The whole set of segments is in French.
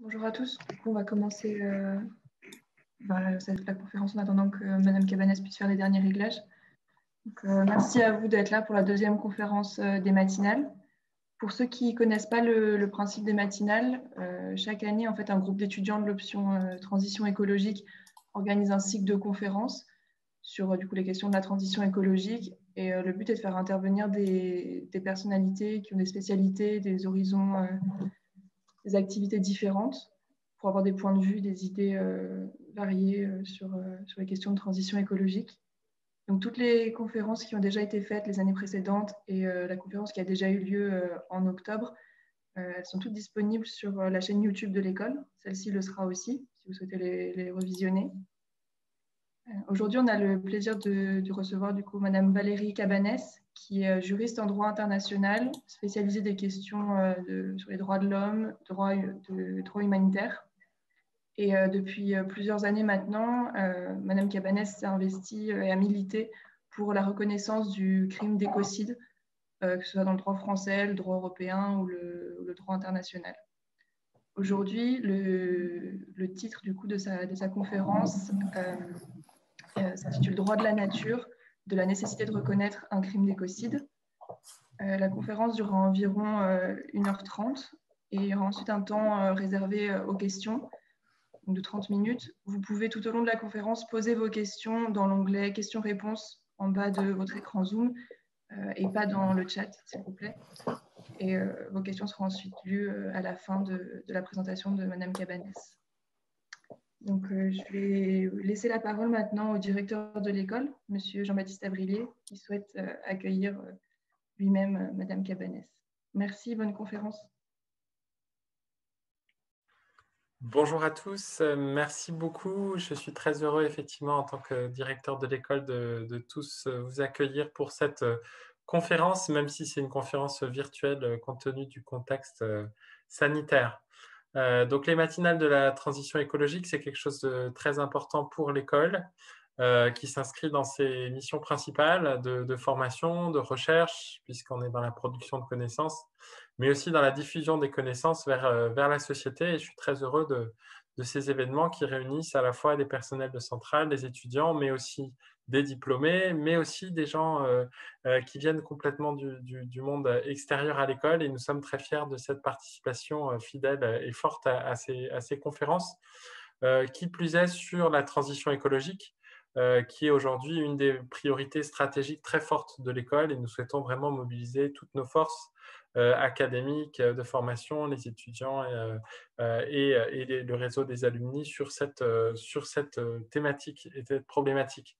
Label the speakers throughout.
Speaker 1: Bonjour à tous. on va commencer euh, bah, la conférence en attendant que Madame Cabanès puisse faire les derniers réglages. Euh, merci à vous d'être là pour la deuxième conférence euh, des matinales. Pour ceux qui ne connaissent pas le, principe des matinales, chaque année, en fait, un groupe d'étudiants de l'option transition écologique organise un cycle de conférences sur du coup, les questions de la transition écologique. Et le but est de faire intervenir des, des personnalités qui ont des spécialités, des horizons des activités différentes pour avoir des points de vue, des idées euh, variées euh, sur, euh, sur, les questions de transition écologique. Donc toutes les conférences qui ont déjà été faites les années précédentes et la conférence qui a déjà eu lieu en octobre, elles sont toutes disponibles sur la chaîne YouTube de l'école. Celle-ci le sera aussi, si vous souhaitez les, les revisionner. Euh, aujourd'hui, on a le plaisir de, recevoir du coup Madame Valérie Cabanès, qui est euh, juriste en droit international, spécialisée des questions euh, sur les droits de l'homme, droit, de, droit humanitaire. Et depuis plusieurs années maintenant, Madame Cabanès s'est investie et a milité pour la reconnaissance du crime d'écocide, que ce soit dans le droit français, le droit européen ou le, droit international. Aujourd'hui, le, titre du coup de sa, de sa conférence euh, s'intitule Droit de la nature, de la nécessité de reconnaître un crime d'écocide. Euh, la conférence durera environ 1h30 euh, et il y aura ensuite un temps euh, réservé aux questions de 30 minutes. Vous pouvez tout au long de la conférence poser vos questions dans l'onglet questions-réponses en bas de votre écran Zoom et pas dans le chat, s'il vous plaît. Et vos questions seront ensuite lues à la fin de, la présentation de Madame Cabanès. Donc, euh, je vais laisser la parole maintenant au directeur de l'école, Monsieur Jean-Baptiste Abrillier, qui souhaite euh, accueillir euh, lui-même Madame Cabanès. Merci, bonne conférence.
Speaker 2: Bonjour à tous, merci beaucoup. Je suis très heureux, effectivement, en tant que directeur de l'école, de, tous vous accueillir pour cette conférence, même si c'est une conférence virtuelle compte tenu du contexte sanitaire. Euh, donc les matinales de la transition écologique, c'est quelque chose de très important pour l'école, euh, qui s'inscrit dans ses missions principales de, formation, de recherche, puisqu'on est dans la production de connaissances, mais aussi dans la diffusion des connaissances euh, vers, la société. Et je suis très heureux de, de ces événements qui réunissent à la fois des personnels de centrale, des étudiants, mais aussi des diplômés, mais aussi des gens euh, euh, qui viennent complètement du, monde euh, extérieur à l'école. Et nous sommes très fiers de cette participation fidèle et forte à, ces, conférences, qui plus est sur la transition écologique qui est aujourd'hui une des priorités stratégiques très fortes de l'école et nous souhaitons vraiment mobiliser toutes nos forces académiques, de formation, les étudiants et, le réseau des alumni sur cette, sur cette thématique et cette problématique.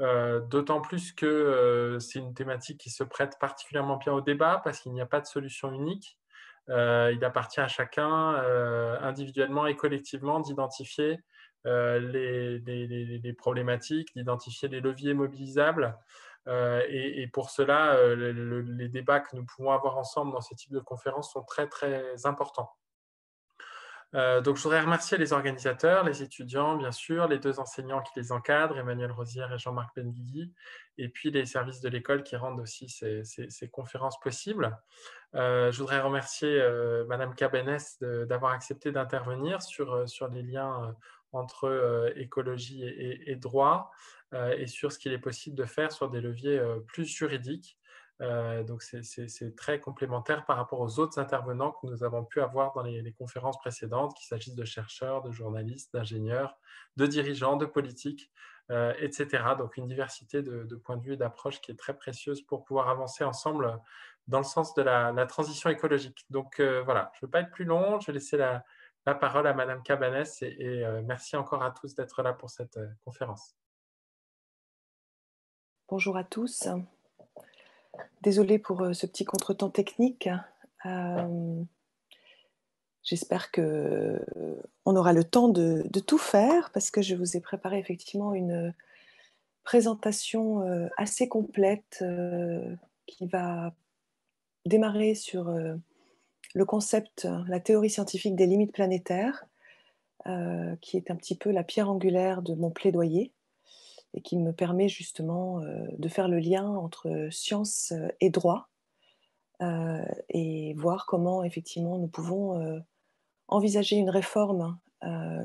Speaker 2: Euh, d'autant plus que euh, c'est une thématique qui se prête particulièrement bien au débat parce qu'il n'y a pas de solution unique. Euh, il appartient à chacun individuellement et collectivement d'identifier les, problématiques, d'identifier les leviers mobilisables. Et, pour cela, les débats que nous pouvons avoir ensemble dans ce types de conférences sont très très importants. Euh, donc, je voudrais remercier les organisateurs, les étudiants, bien sûr, les deux enseignants qui les encadrent, Emmanuel Rosière et Jean-Marc Benguigui, et puis les services de l'école qui rendent aussi ces, conférences possibles. Euh, je voudrais remercier euh, Madame Cabenès d'avoir accepté d'intervenir sur, les liens entre écologie et droit, et sur ce qu'il est possible de faire sur des leviers plus juridiques. Euh, donc c'est très complémentaire par rapport aux autres intervenants que nous avons pu avoir dans les, conférences précédentes, qu'il s'agisse de chercheurs, de journalistes, d'ingénieurs, de dirigeants, de politiques, euh, etc. Donc une diversité de, points de vue et d'approches qui est très précieuse pour pouvoir avancer ensemble dans le sens de la, transition écologique. Donc euh, voilà, je ne veux pas être plus long, je vais laisser la, parole à Madame Cabanès et merci encore à tous d'être là pour cette conférence.
Speaker 3: Bonjour à tous. Désolée pour euh, ce petit contretemps technique. Euh, j'espère qu'on euh, aura le temps de, tout faire parce que je vous ai préparé effectivement une présentation assez complète qui va démarrer sur le concept, la théorie scientifique des limites planétaires, qui est un petit peu la pierre angulaire de mon plaidoyer et qui me permet justement euh, de faire le lien entre science euh, et droit euh, et voir comment effectivement nous pouvons envisager une réforme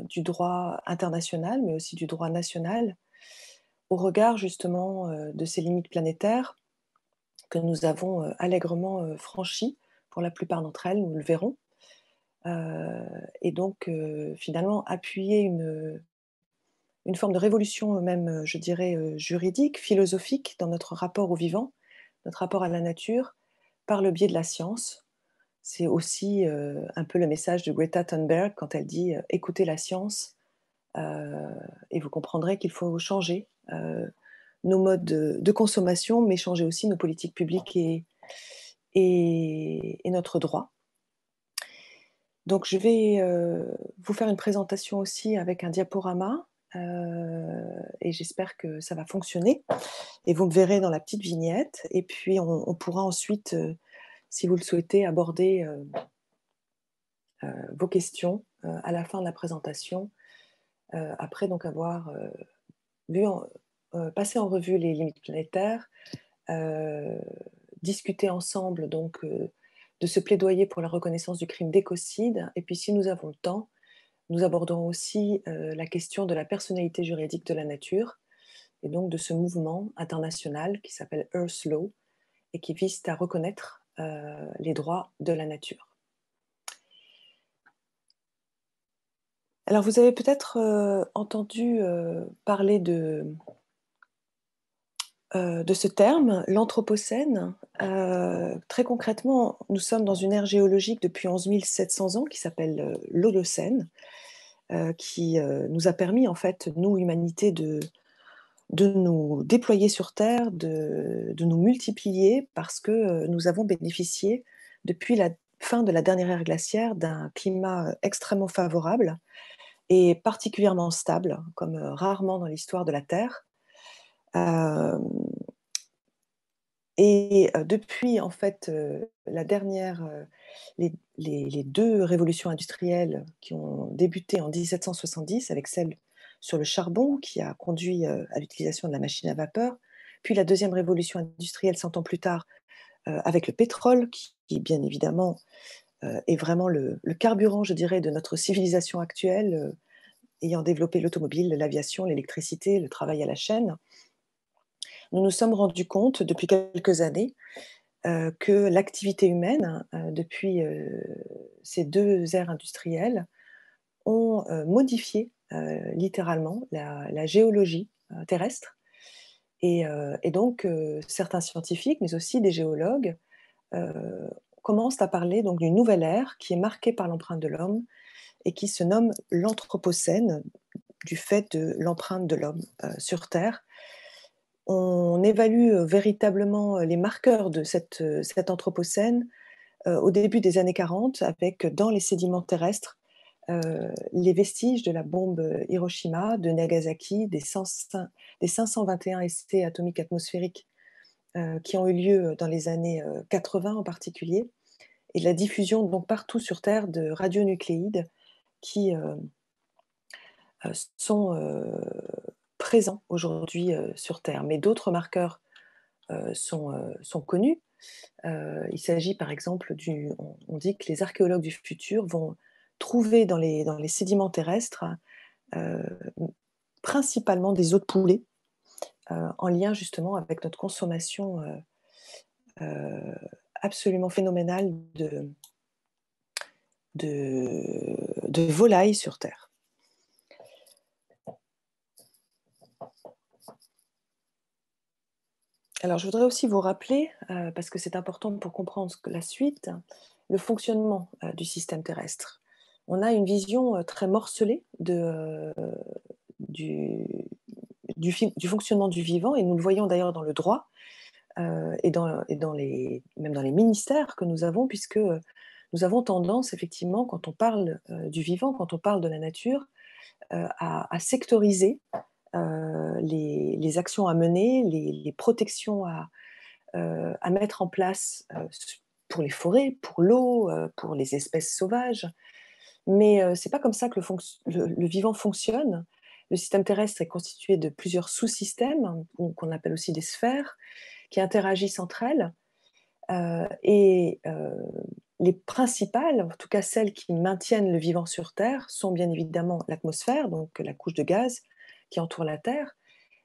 Speaker 3: du droit international, mais aussi du droit national, au regard justement de ces limites planétaires que nous avons allègrement franchies pour la plupart d'entre elles, nous le verrons. et donc, finalement, appuyer une, une forme de révolution euh, même, euh, je dirais, euh, juridique, philosophique dans notre rapport au vivant, notre rapport à la nature, par le biais de la science. C'est aussi un peu le message de Greta Thunberg quand elle dit écoutez la science et vous comprendrez qu'il faut changer nos modes de, consommation, mais changer aussi nos politiques publiques et notre droit. Donc je vais vous faire une présentation aussi avec un diaporama euh, et j'espère que ça va fonctionner. Et vous me verrez dans la petite vignette. Et puis, on, pourra ensuite, euh, si vous le souhaitez, aborder euh, vos questions à la fin de la présentation, après donc avoir vu en, passer en revue les limites planétaires, discuter ensemble donc de ce plaidoyer pour la reconnaissance du crime d'écocide. Et puis, si nous avons le temps, nous abordons aussi euh, la question de la personnalité juridique de la nature et donc de ce mouvement international qui s'appelle Earth Law et qui vise à reconnaître euh, les droits de la nature. Alors vous avez peut-être euh, entendu parler de, de ce terme, l'Anthropocène. très concrètement, nous sommes dans une ère géologique depuis 11 700 ans qui s'appelle l'Holocène euh, qui euh, nous a permis, en fait, nous, humanité, de, de nous déployer sur Terre, de, de, nous multiplier, parce que euh, nous avons bénéficié, depuis la fin de la dernière ère glaciaire, d'un climat extrêmement favorable et particulièrement stable, comme rarement dans l'histoire de la Terre. et depuis en fait la dernière les, deux révolutions industrielles qui ont débuté en 1770 avec celle sur le charbon qui a conduit euh, à l'utilisation de la machine à vapeur, puis la deuxième révolution industrielle 100 ans plus tard euh, avec le pétrole qui, bien évidemment euh, est vraiment le, carburant, je dirais, de notre civilisation actuelle, ayant développé l'automobile, l'aviation, l'électricité, le travail à la chaîne. Nous nous sommes rendus compte depuis quelques années euh, que l'activité humaine, hein, euh, depuis euh, ces deux ères industrielles, ont modifié littéralement la, géologie terrestre. Et, donc, certains scientifiques, mais aussi des géologues, commencent à parler donc d'une nouvelle ère qui est marquée par l'empreinte de l'homme et qui se nomme l'Anthropocène, du fait de l'empreinte de l'homme sur Terre, on évalue euh, véritablement euh, les marqueurs de cette, euh, cet Anthropocène au début des années 40 avec dans les sédiments terrestres les vestiges de la bombe Hiroshima, de Nagasaki, des, des 521 essais atomiques atmosphériques qui ont eu lieu dans les années 80 en particulier, et la diffusion donc partout sur Terre de radionucléides qui sont présent aujourd'hui euh, sur Terre. Mais d'autres marqueurs euh, sont, euh, sont, connus. il s'agit par exemple du. On, dit que les archéologues du futur vont trouver dans les, dans les sédiments terrestres principalement des eaux de poulet, en lien justement avec notre consommation absolument phénoménale de, de volailles sur Terre. alors, je voudrais aussi vous rappeler, euh, parce que c'est important pour comprendre la suite, le fonctionnement euh, du système terrestre. On a une vision euh, très morcelée du, fonctionnement du vivant, et nous le voyons d'ailleurs dans le droit et, dans, et les, même dans les ministères que nous avons, puisque nous avons tendance, effectivement, quand on parle du vivant, quand on parle de la nature, à sectoriser euh, les, actions à mener, les, protections euh, à, mettre en place euh, pour les forêts, pour l'eau, pour les espèces sauvages. Mais ce n'est pas comme ça que le, vivant fonctionne. Le système terrestre est constitué de plusieurs sous-systèmes, qu'on appelle aussi des sphères, qui interagissent entre elles. et les principales, en tout cas celles qui maintiennent le vivant sur Terre, sont bien évidemment l'atmosphère, donc la couche de gaz, qui entoure la Terre,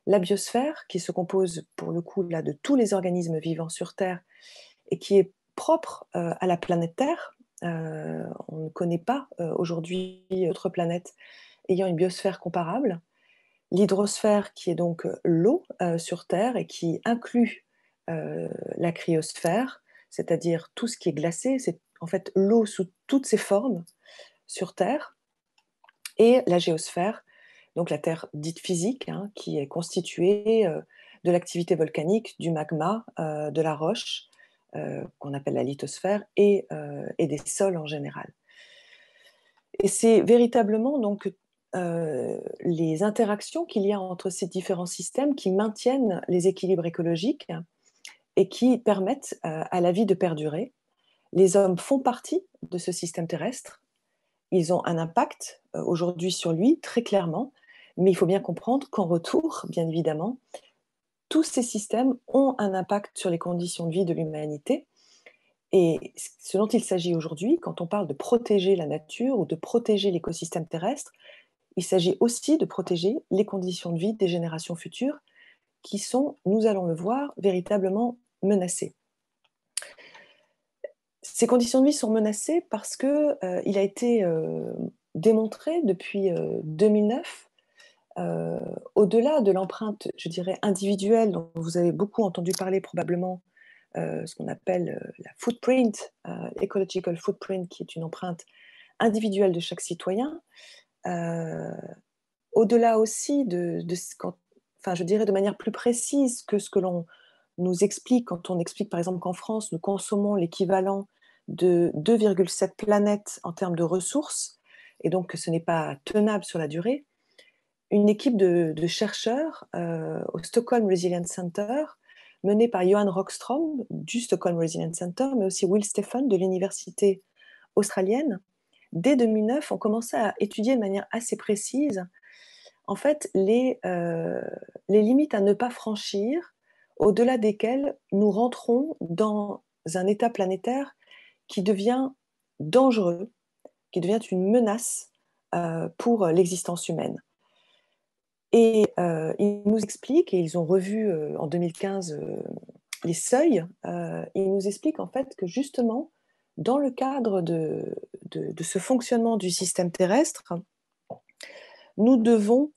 Speaker 3: la biosphère, qui se compose pour le coup de tous les organismes vivants sur Terre et qui est propre euh, à la planète Terre. Euh, on ne connaît pas euh, aujourd'hui d'autres planètes ayant une biosphère comparable. L'hydrosphère, qui est donc l'eau sur Terre et qui inclut la cryosphère, c'est-à-dire tout ce qui est glacé, c'est en fait l'eau sous toutes ses formes sur Terre, et la géosphère, donc la Terre dite physique, hein, qui est constituée euh, de l'activité volcanique, du magma, euh, de la roche, euh, qu'on appelle la lithosphère, et, et, des sols en général. Et c'est véritablement donc les interactions qu'il y a entre ces différents systèmes qui maintiennent les équilibres écologiques et qui permettent à la vie de perdurer. Les hommes font partie de ce système terrestre, ils ont un impact aujourd'hui sur lui, très clairement, mais il faut bien comprendre qu'en retour, bien évidemment, tous ces systèmes ont un impact sur les conditions de vie de l'humanité. Et ce dont il s'agit aujourd'hui, quand on parle de protéger la nature ou de protéger l'écosystème terrestre, il s'agit aussi de protéger les conditions de vie des générations futures qui sont, nous allons le voir, véritablement menacées. Ces conditions de vie sont menacées parce qu'il euh, a été euh, démontré depuis 2009 euh, au-delà de l'empreinte, je dirais, individuelle, dont vous avez beaucoup entendu parler probablement, ce qu'on appelle la footprint, ecological footprint, qui est une empreinte individuelle de chaque citoyen, au-delà aussi de, enfin, je dirais de manière plus précise que ce que l'on nous explique quand on explique, par exemple, qu'en France, nous consommons l'équivalent de 2,7 planètes en termes de ressources, et donc que ce n'est pas tenable sur la durée, une équipe de, chercheurs euh, au Stockholm Resilience Center, menée par Johan Rockström du Stockholm Resilience Center, mais aussi Will Stephen de l'université australienne. Dès 2009, ont commencé à étudier de manière assez précise en fait euh, les, limites à ne pas franchir, au-delà desquelles nous rentrons dans un état planétaire qui devient dangereux, qui devient une menace euh, pour l'existence humaine. Et euh, ils nous expliquent, et ils ont revu euh, en 2015 euh, les seuils, ils nous expliquent en fait que justement, dans le cadre de, de ce fonctionnement du système terrestre, nous devons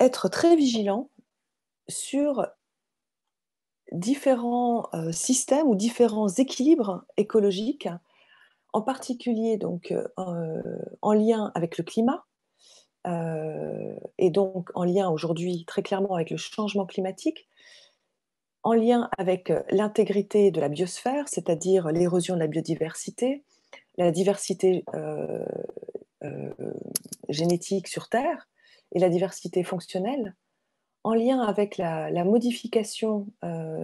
Speaker 3: être très vigilants sur différents systèmes ou différents équilibres écologiques, en particulier donc en lien avec le climat, euh, et donc en lien aujourd'hui très clairement avec le changement climatique, en lien avec euh, l'intégrité de la biosphère, c'est-à-dire l'érosion de la biodiversité, la diversité euh, génétique sur Terre et la diversité fonctionnelle, en lien avec la, modification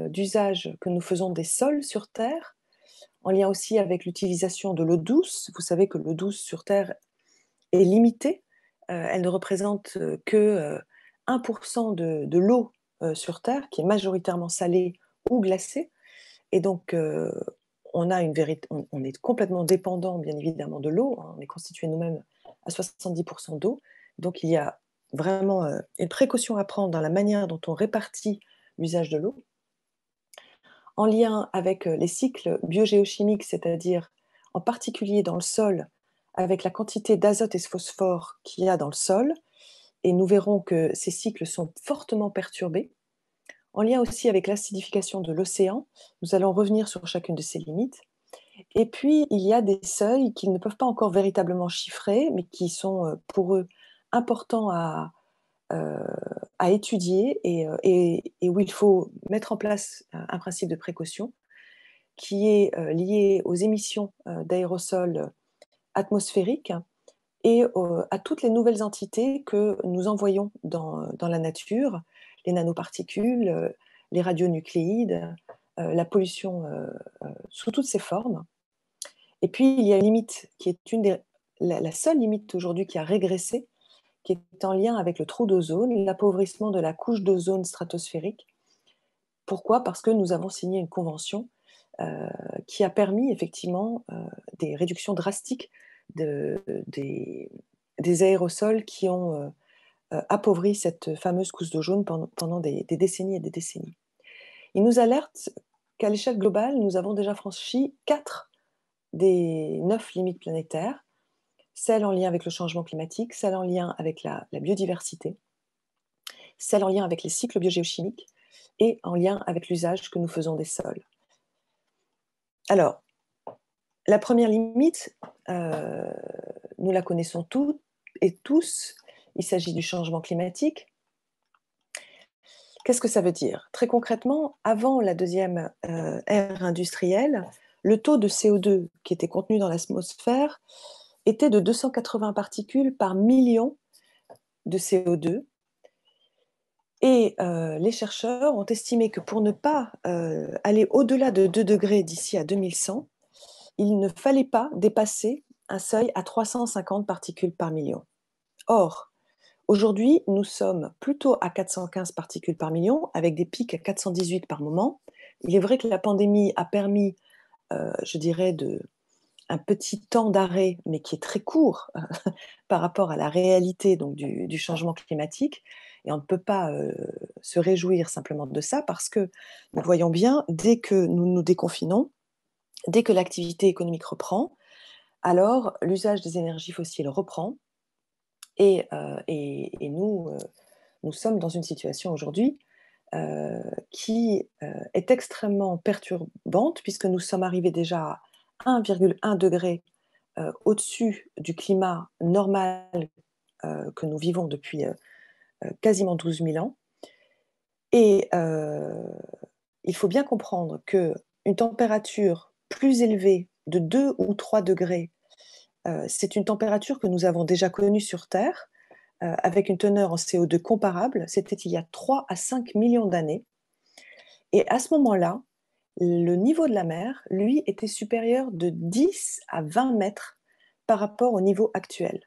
Speaker 3: d'usage que nous faisons des sols sur Terre, en lien aussi avec l'utilisation de l'eau douce. Vous savez que l'eau douce sur Terre est limitée euh, elle ne représente euh, que 1% euh, de, l'eau sur Terre, qui est majoritairement salée ou glacée. Et donc, on, est complètement dépendant, bien évidemment, de l'eau. On est constitué nous-mêmes à 70% d'eau. Donc, il y a vraiment une précaution à prendre dans la manière dont on répartit l'usage de l'eau. En lien avec les cycles biogéochimiques, c'est-à-dire en particulier dans le sol, avec la quantité d'azote et de phosphore qu'il y a dans le sol. Et nous verrons que ces cycles sont fortement perturbés. En lien aussi avec l'acidification de l'océan, nous allons revenir sur chacune de ces limites. Et puis, il y a des seuils qu'ils ne peuvent pas encore véritablement chiffrer, mais qui sont euh, pour eux importants à, euh, étudier euh, et, où il faut mettre en place un principe de précaution qui est lié aux émissions d'aérosols atmosphérique et euh, à toutes les nouvelles entités que nous envoyons dans, dans la nature, les nanoparticules, euh, les radionucléides, euh, la pollution sous toutes ses formes. Et puis il y a une limite qui est une des, la, la seule limite aujourd'hui qui a régressé, qui est en lien avec le trou d'ozone, l'appauvrissement de la couche d'ozone stratosphérique. Pourquoi Parce que nous avons signé une convention euh, qui a permis effectivement euh, des réductions drastiques des, aérosols qui ont euh, appauvri cette fameuse couche d'eau jaune pendant, des, décennies et des décennies. Il nous alerte qu'à l'échelle globale, nous avons déjà franchi quatre des neuf limites planétaires, celles en lien avec le changement climatique, celles en lien avec la, biodiversité, celles en lien avec les cycles biogéochimiques et en lien avec l'usage que nous faisons des sols. Alors, la première limite, euh, nous la connaissons toutes et tous, il s'agit du changement climatique. Qu'est-ce que ça veut dire Très concrètement, avant la deuxième euh, ère industrielle, le taux de CO2 qui était contenu dans l'atmosphère était de 280 particules par million de CO2 et les chercheurs ont estimé que pour ne pas aller au-delà de 2 degrés d'ici à 2100, il ne fallait pas dépasser un seuil à 350 particules par million. Or, aujourd'hui, nous sommes plutôt à 415 particules par million, avec des pics à 418 par moment. Il est vrai que la pandémie a permis, je dirais, de, un petit temps d'arrêt, mais qui est très court par rapport à la réalité du changement climatique. Et on ne peut pas se réjouir simplement de ça parce que, nous voyons bien, dès que nous nous déconfinons, dès que l'activité économique reprend, alors l'usage des énergies fossiles reprend. Et, nous, sommes dans une situation aujourd'hui qui est extrêmement perturbante puisque nous sommes arrivés déjà à 1,1 degré au-dessus du climat normal que nous vivons depuis euh, quasiment 12 000 ans. Et euh, il faut bien comprendre que une température plus élevée de 2 ou 3 degrés, euh, c'est une température que nous avons déjà connue sur Terre, avec une teneur en CO2 comparable. C'était il y a 3 à 5 millions d'années. Et à ce moment-là, le niveau de la mer, lui, était supérieur de 10 à 20 mètres par rapport au niveau actuel.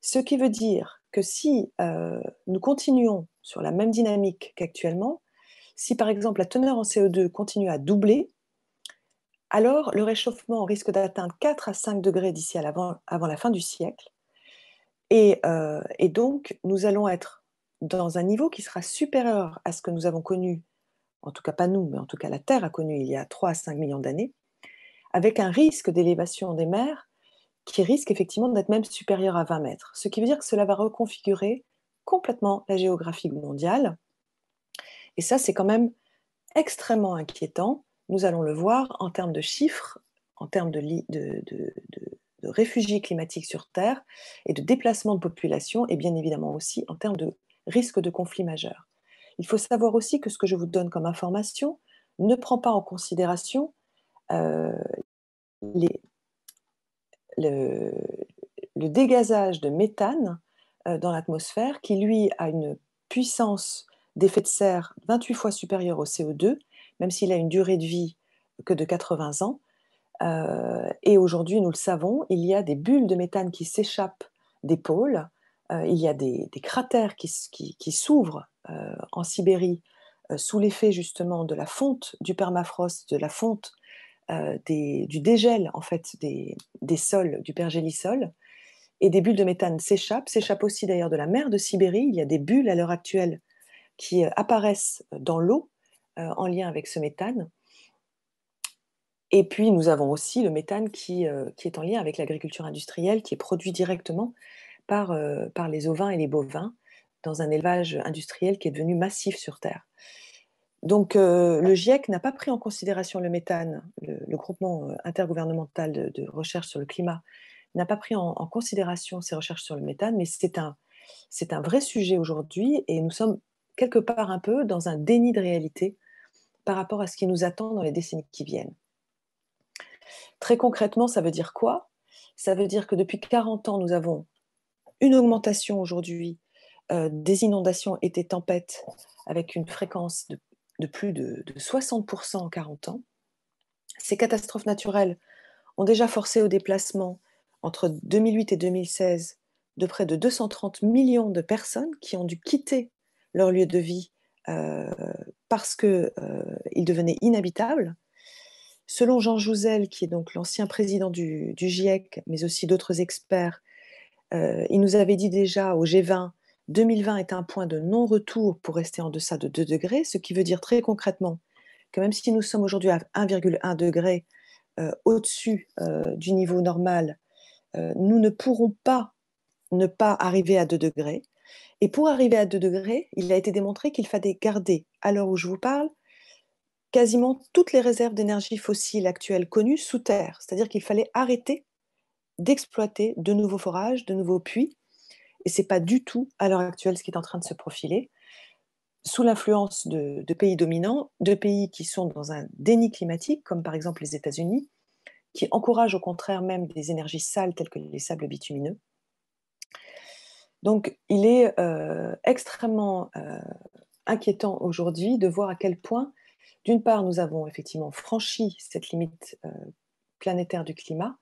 Speaker 3: Ce qui veut dire que si euh, nous continuons sur la même dynamique qu'actuellement, si par exemple la teneur en CO2 continue à doubler, alors le réchauffement risque d'atteindre 4 à 5 degrés d'ici avant, la fin du siècle. Et, euh, et, donc, nous allons être dans un niveau qui sera supérieur à ce que nous avons connu, en tout cas pas nous, mais en tout cas la Terre a connu il y a 3 à 5 millions d'années, avec un risque d'élévation des mers qui risque effectivement d'être même supérieur à 20 mètres. Ce qui veut dire que cela va reconfigurer complètement la géographie mondiale. Et ça, c'est quand même extrêmement inquiétant. Nous allons le voir en termes de chiffres, en termes de, réfugiés climatiques sur Terre et de déplacement de population, et bien évidemment aussi en termes de risque de conflit majeur. Il faut savoir aussi que ce que je vous donne comme information ne prend pas en considération euh, les le, dégazage de méthane euh, dans l'atmosphère qui, lui, a une puissance d'effet de serre 28 fois supérieure au CO2, même s'il a une durée de vie que de 80 ans. Euh, et aujourd'hui, nous le savons, il y a des bulles de méthane qui s'échappent des pôles, euh, il y a des, cratères qui, s'ouvrent en Sibérie sous l'effet justement de la fonte du permafrost, de la fonte euh, du dégel en fait des, sols, du pergélisol, et des bulles de méthane s'échappent, s'échappent aussi d'ailleurs de la mer de Sibérie. Il y a des bulles à l'heure actuelle qui euh, apparaissent dans l'eau euh, en lien avec ce méthane. Et puis nous avons aussi le méthane qui, est en lien avec l'agriculture industrielle, qui est produit directement par les ovins et les bovins dans un élevage industriel qui est devenu massif sur Terre. Donc, euh, le GIEC n'a pas pris en considération le méthane, le, groupement euh, intergouvernemental de, recherche sur le climat n'a pas pris en, considération ses recherches sur le méthane, mais c'est un, vrai sujet aujourd'hui et nous sommes quelque part un peu dans un déni de réalité par rapport à ce qui nous attend dans les décennies qui viennent. Très concrètement, ça veut dire quoi Ça veut dire que depuis 40 ans, nous avons une augmentation aujourd'hui euh, des inondations et des tempêtes avec une fréquence de de plus de, 60% en 40 ans. Ces catastrophes naturelles ont déjà forcé au déplacement entre 2008 et 2016 de près de 230 millions de personnes qui ont dû quitter leur lieu de vie euh, parce que euh, devenait inhabitable. Selon Jean Jouzel, qui est donc l'ancien président du, GIEC, mais aussi d'autres experts, euh, il nous avait dit déjà au G20 2020 est un point de non-retour pour rester en deçà de 2 degrés, ce qui veut dire très concrètement que même si nous sommes aujourd'hui à 1,1 degré euh, au-dessus euh, du niveau normal, euh, nous ne pourrons pas ne pas arriver à 2 degrés. Et pour arriver à 2 degrés, il a été démontré qu'il fallait garder, à l'heure où je vous parle, quasiment toutes les réserves d'énergie fossile actuelles connues sous terre. C'est-à-dire qu'il fallait arrêter d'exploiter de nouveaux forages, de nouveaux puits, et n'est pas du tout à l'heure actuelle ce qui est en train de se profiler sous l'influence de, pays dominants, de pays qui sont dans un déni climatique, comme par exemple les États-Unis, qui encouragent au contraire même des énergies sales telles que les sables bitumineux. Donc il est euh, extrêmement euh, inquiétant aujourd'hui de voir à quel point, d'une part, nous avons effectivement franchi cette limite euh, planétaire du climat,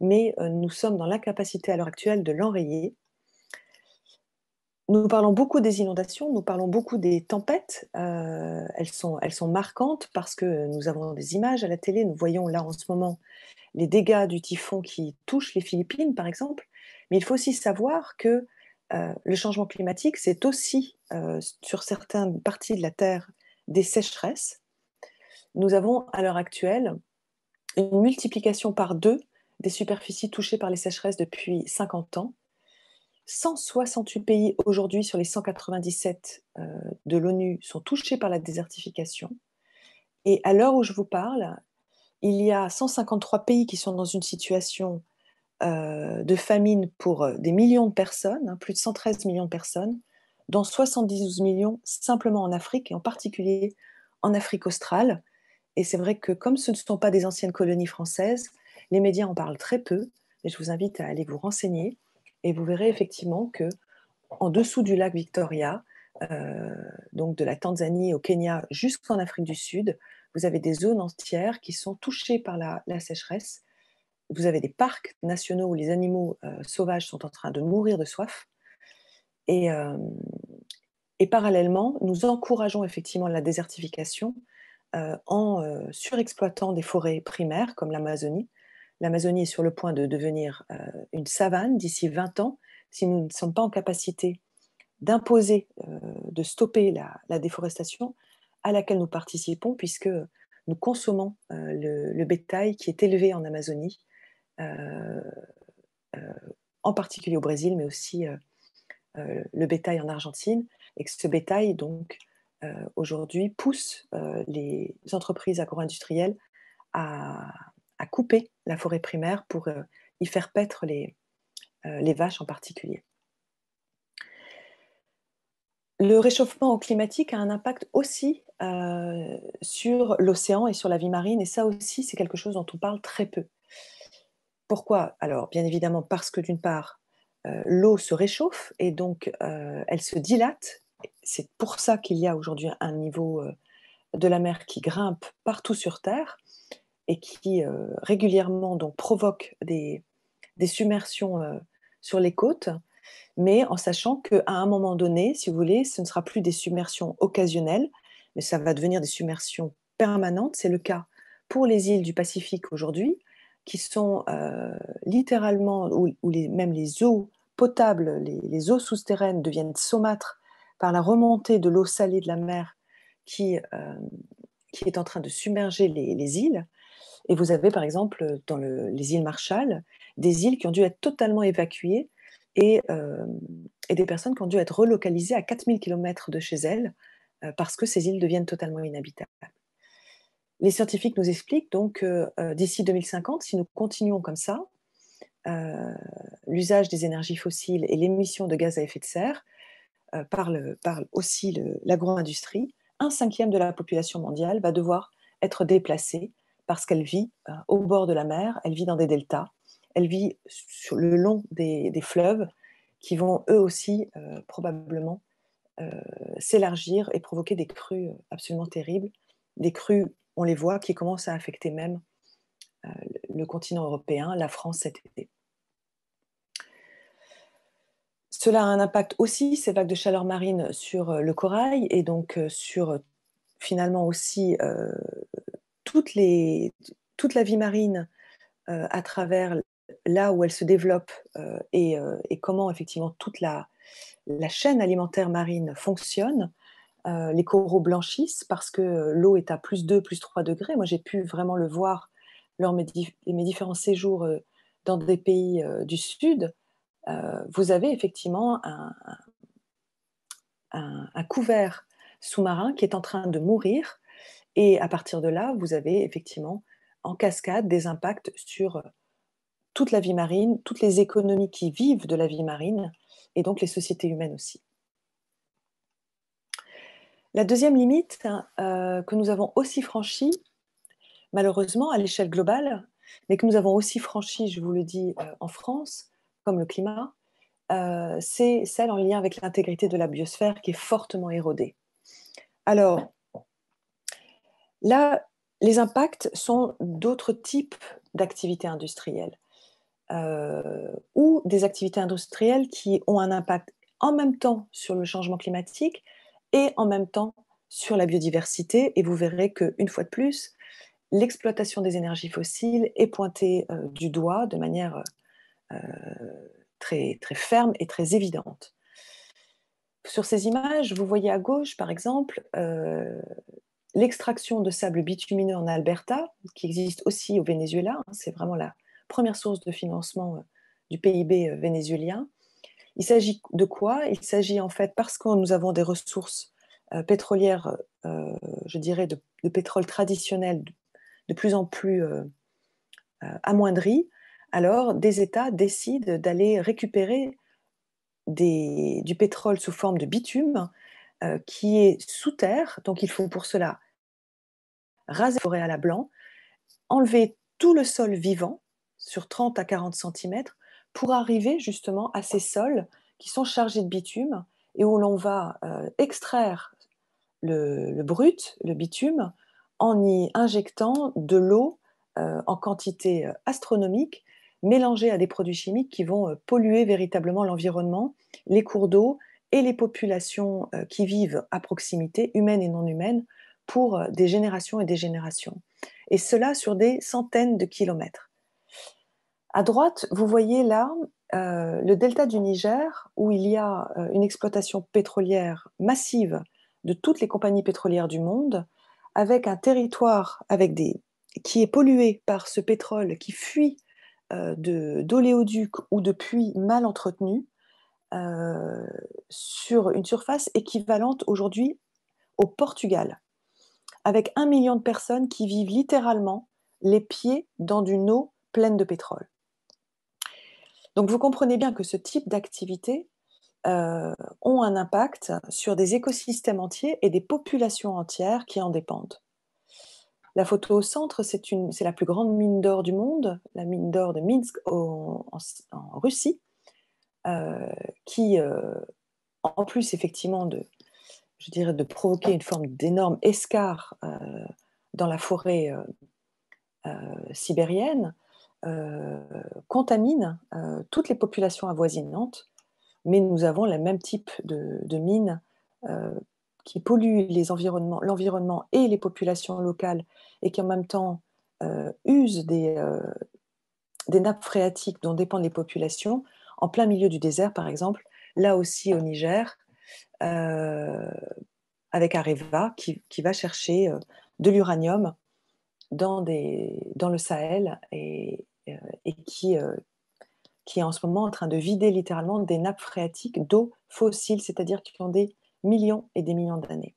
Speaker 3: mais nous sommes dans l'incapacité à l'heure actuelle de l'enrayer nous parlons beaucoup des inondations, nous parlons beaucoup des tempêtes. Euh, elles, sont, marquantes parce que nous avons des images à la télé. Nous voyons là en ce moment les dégâts du typhon qui touche les Philippines, par exemple. Mais il faut aussi savoir que euh, le changement climatique, c'est aussi euh, sur certaines parties de la Terre des sécheresses. Nous avons à l'heure actuelle une multiplication par deux des superficies touchées par les sécheresses depuis 50 ans. 168 pays aujourd'hui sur les 197 euh, de l'ONU sont touchés par la désertification. Et à l'heure où je vous parle, il y a 153 pays qui sont dans une situation euh, de famine pour euh, des millions de personnes, hein, plus de 113 millions de personnes, dont 72 millions simplement en Afrique et en particulier en Afrique australe. Et c'est vrai que comme ce ne sont pas des anciennes colonies françaises, les médias en parlent très peu, et je vous invite à aller vous renseigner. Et vous verrez effectivement que en dessous du lac Victoria, euh, donc de la Tanzanie au Kenya jusqu'en Afrique du Sud, vous avez des zones entières qui sont touchées par la, sécheresse. Vous avez des parcs nationaux où les animaux euh, sauvages sont en train de mourir de soif. Et, euh, et parallèlement, nous encourageons effectivement la désertification en surexploitant des forêts primaires comme l'Amazonie, l'Amazonie est sur le point de devenir euh, une savane d'ici 20 ans si nous ne sommes pas en capacité d'imposer, euh, de stopper la, déforestation à laquelle nous participons, puisque nous consommons euh, le, le, bétail qui est élevé en Amazonie, en particulier au Brésil, mais aussi le bétail en Argentine, et que ce bétail, donc, aujourd'hui, pousse les entreprises agro-industrielles à, à couper la forêt primaire pour euh, y faire paître euh, les, vaches en particulier. Le réchauffement climatique a un impact aussi euh, sur l'océan et sur la vie marine, et ça aussi c'est quelque chose dont on parle très peu. Pourquoi Alors bien évidemment parce que d'une part, l'eau se réchauffe et donc elle se dilate. C'est pour ça qu'il y a aujourd'hui un niveau de la mer qui grimpe partout sur Terre et qui euh, régulièrement donc, provoque des, des submersions euh, sur les côtes, mais en sachant qu'à un moment donné, si vous voulez, ce ne sera plus des submersions occasionnelles, mais ça va devenir des submersions permanentes. C'est le cas pour les îles du Pacifique aujourd'hui, qui sont euh, littéralement, où, même les eaux potables, les, eaux souterraines deviennent saumâtres par la remontée de l'eau salée de la mer qui, qui est en train de submerger les, les îles. Et vous avez par exemple dans les îles Marshall des îles qui ont dû être totalement évacuées et, euh, des personnes qui ont dû être relocalisées à 4000 km de chez elles euh, parce que ces îles deviennent totalement inhabitables. Les scientifiques nous expliquent donc que euh, d'ici 2050, si nous continuons comme ça, l'usage des énergies fossiles et l'émission de gaz à effet de serre par, aussi l'agro-industrie, un cinquième de la population mondiale va devoir être déplacée parce qu'elle vit euh, au bord de la mer, elle vit dans des deltas, elle vit le long des, fleuves qui vont eux aussi euh, probablement euh, s'élargir et provoquer des crues absolument terribles, des crues, on les voit, qui commencent à affecter même le continent européen, la France cet été. Cela a un impact aussi, ces vagues de chaleur marine, sur le corail et donc sur finalement aussi toute la vie marine euh, à travers là où elle se développe euh, euh, et, comment effectivement toute la, chaîne alimentaire marine fonctionne. les coraux blanchissent parce que l'eau est à plus 2, plus 3 degrés. Moi, j'ai pu vraiment le voir lors de mes différents séjours dans des pays du Sud. vous avez effectivement un couvert sous-marin qui est en train de mourir et à partir de là, vous avez effectivement en cascade des impacts sur euh, toute la vie marine, toutes les économies qui vivent de la vie marine, et donc les sociétés humaines aussi. La deuxième limite hein, euh, que nous avons aussi franchie, malheureusement à l'échelle globale, mais que nous avons aussi franchie, je vous le dis, euh, en France, comme le climat, c'est celle en lien avec l'intégrité de la biosphère qui est fortement érodée. Alors, Là, les impacts sont d'autres types d'activités industrielles euh, ou des activités industrielles qui ont un impact en même temps sur le changement climatique et en même temps sur la biodiversité. Et vous verrez qu'une fois de plus, l'exploitation des énergies fossiles est pointée euh, du doigt de manière euh, très, très ferme et très évidente. Sur ces images, vous voyez à gauche, par exemple, l'extraction de sable bitumineux en Alberta, qui existe aussi au Venezuela, hein, c'est vraiment la première source de financement euh, du PIB euh, vénézuélien. Il s'agit de quoi Il s'agit en fait, parce que nous avons des ressources euh, pétrolières, je dirais, de, pétrole traditionnel de plus en plus amoindries, alors des États décident d'aller récupérer du pétrole sous forme de bitume euh, qui est sous terre. Donc il faut pour cela raser la forêt à la blanc, enlever tout le sol vivant sur 30 à 40 cm pour arriver justement à ces sols qui sont chargés de bitume et où l'on va euh, extraire le, brut, le bitume, en y injectant de l'eau euh, en quantité astronomique mélangée à des produits chimiques qui vont polluer véritablement l'environnement, les cours d'eau et les populations euh, qui vivent à proximité, humaines et non humaines, pour euh, des générations et des générations. Et cela sur des centaines de kilomètres. À droite, vous voyez là euh, le delta du Niger, où il y a une exploitation pétrolière massive de toutes les compagnies pétrolières du monde, avec un territoire qui est pollué par ce pétrole qui fuit d'oléoducs ou de puits mal entretenus, euh, sur une surface équivalente aujourd'hui au Portugal, avec un million de personnes qui vivent littéralement les pieds dans une eau pleine de pétrole. Donc vous comprenez bien que ce type d'activités euh, ont un impact sur des écosystèmes entiers et des populations entières qui en dépendent. La photo au centre, c'est la plus grande mine d'or du monde, la mine d'or de Minsk en Russie, euh, qui, euh, en plus effectivement de, je dirais, de provoquer une forme d'énorme escarre euh, dans la forêt sibérienne, contamine toutes les populations avoisinantes, mais nous avons le même type de, mines qui polluent l'environnement et les populations locales et qui en même temps usent des, nappes phréatiques dont dépendent les populations, en plein milieu du désert, par exemple, là aussi au Niger, euh, avec Areva, qui, qui va chercher euh, de l'uranium dans, dans, le Sahel et, euh, et qui, qui, est en ce moment en train de vider littéralement des nappes phréatiques d'eau fossile, c'est-à-dire qui ont des millions et des millions d'années.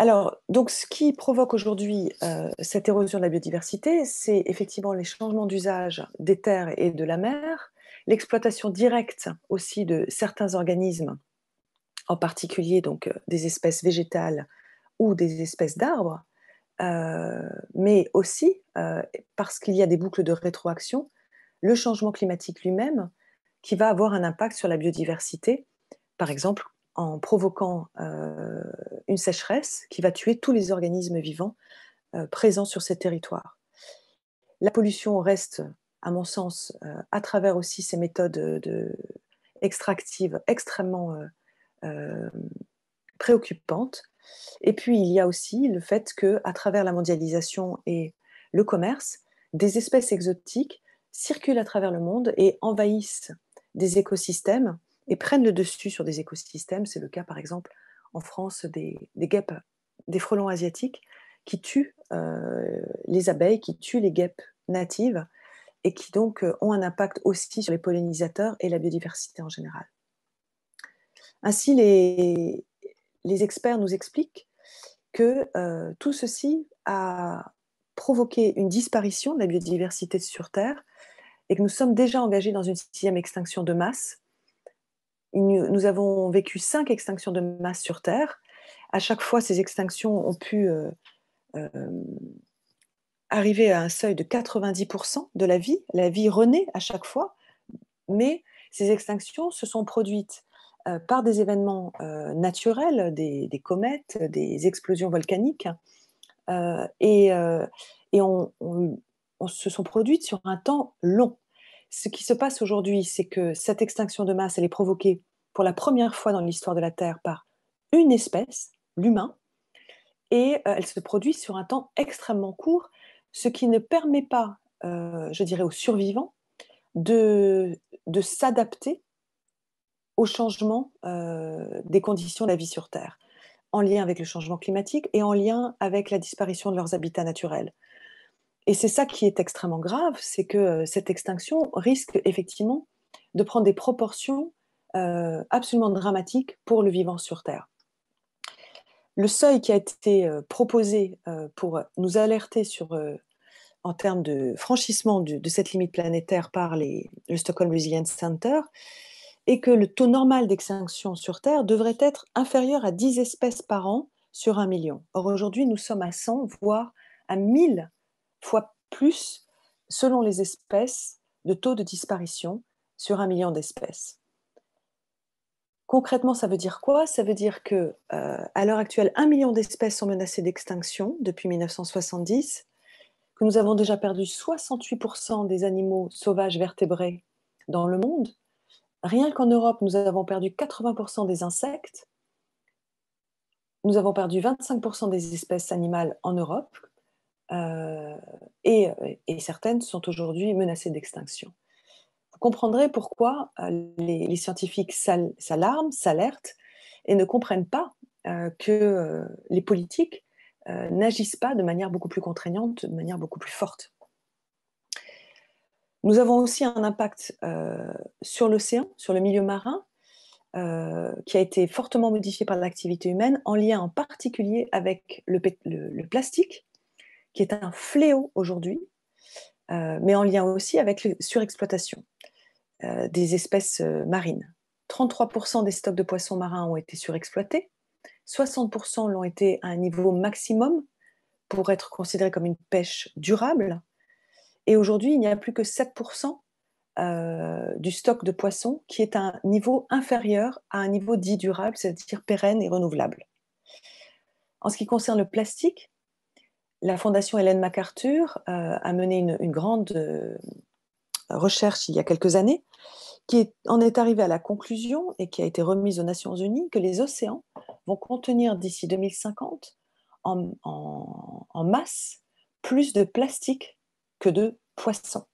Speaker 3: Alors, donc, ce qui provoque aujourd'hui euh, cette érosion de la biodiversité, c'est effectivement les changements d'usage des terres et de la mer, l'exploitation directe aussi de certains organismes, en particulier donc euh, des espèces végétales ou des espèces d'arbres, euh, mais aussi parce qu'il y a des boucles de rétroaction, le changement climatique lui-même, qui va avoir un impact sur la biodiversité, par exemple en provoquant euh, une sécheresse qui va tuer tous les organismes vivants euh, présents sur ces territoires. La pollution reste, à mon sens, euh, à travers aussi ces méthodes de, extractives extrêmement préoccupantes. Et puis il y a aussi le fait que, à travers la mondialisation et le commerce, des espèces exotiques circulent à travers le monde et envahissent des écosystèmes et prennent le dessus sur des écosystèmes. C'est le cas, par exemple, en France, des, guêpes, des frelons asiatiques qui tuent euh, les abeilles, qui tuent les guêpes natives et qui donc euh, ont un impact aussi sur les pollinisateurs et la biodiversité en général. Ainsi, les, experts nous expliquent que euh, tout ceci a provoqué une disparition de la biodiversité sur Terre et que nous sommes déjà engagés dans une sixième extinction de masse nous avons vécu cinq extinctions de masse sur Terre. À chaque fois, ces extinctions ont pu euh, euh, arriver à un seuil de 90% de la vie. La vie renaît à chaque fois, mais ces extinctions se sont produites euh, par des événements naturels, des, comètes, des explosions volcaniques, et, se sont produites sur un temps long ce qui se passe aujourd'hui, c'est que cette extinction de masse, elle est provoquée pour la première fois dans l'histoire de la Terre par une espèce, l'humain, et euh, elle se produit sur un temps extrêmement court, ce qui ne permet pas, euh, je dirais, aux survivants de, s'adapter au changement euh, des conditions de la vie sur Terre, en lien avec le changement climatique et en lien avec la disparition de leurs habitats naturels. Et c'est ça qui est extrêmement grave, c'est que euh, cette extinction risque effectivement de prendre des proportions euh, absolument dramatiques pour le vivant sur Terre. Le seuil qui a été euh, proposé pour nous alerter en termes de franchissement de cette limite planétaire par le Stockholm Resilience Center est que le taux normal d'extinction sur Terre devrait être inférieur à 10 espèces par an sur un million. Or aujourd'hui, nous sommes à 100, voire à 1000 fois plus, selon les espèces, de taux de disparition sur un million d'espèces. Concrètement, ça veut dire quoi Ça veut dire que euh, à l'heure actuelle, un million d'espèces sont menacées d'extinction depuis 1970, que nous avons déjà perdu 68% des animaux sauvages vertébrés dans le monde. Rien qu'en Europe, nous avons perdu 80% des insectes. Nous avons perdu 25% des espèces animales en Europe, euh, euh, et, certaines sont aujourd'hui menacées d'extinction. Vous comprendrez pourquoi euh, les, scientifiques s'alarment, s'alertent et ne comprennent pas que les politiques n'agissent pas de manière beaucoup plus contraignante, de manière beaucoup plus forte. Nous avons aussi un impact sur l'océan, sur le milieu marin, qui a été fortement modifié par l'activité humaine, en lien en particulier avec le plastique, qui est un fléau aujourd'hui, euh, mais en lien aussi avec la surexploitation euh, des espèces euh, marines. 33% des stocks de poissons marins ont été surexploités, 60% l'ont été à un niveau maximum pour être considéré comme une pêche durable, et aujourd'hui il n'y a plus que 7% du stock de poissons qui est à un niveau inférieur à un niveau dit durable, c'est-à-dire pérenne et renouvelable. En ce qui concerne le plastique, la Fondation Hélène MacArthur euh, a mené une, grande euh, recherche il y a quelques années qui en est arrivée à la conclusion et qui a été remise aux Nations Unies que les océans vont contenir d'ici 2050 en, masse plus de plastique que de poissons.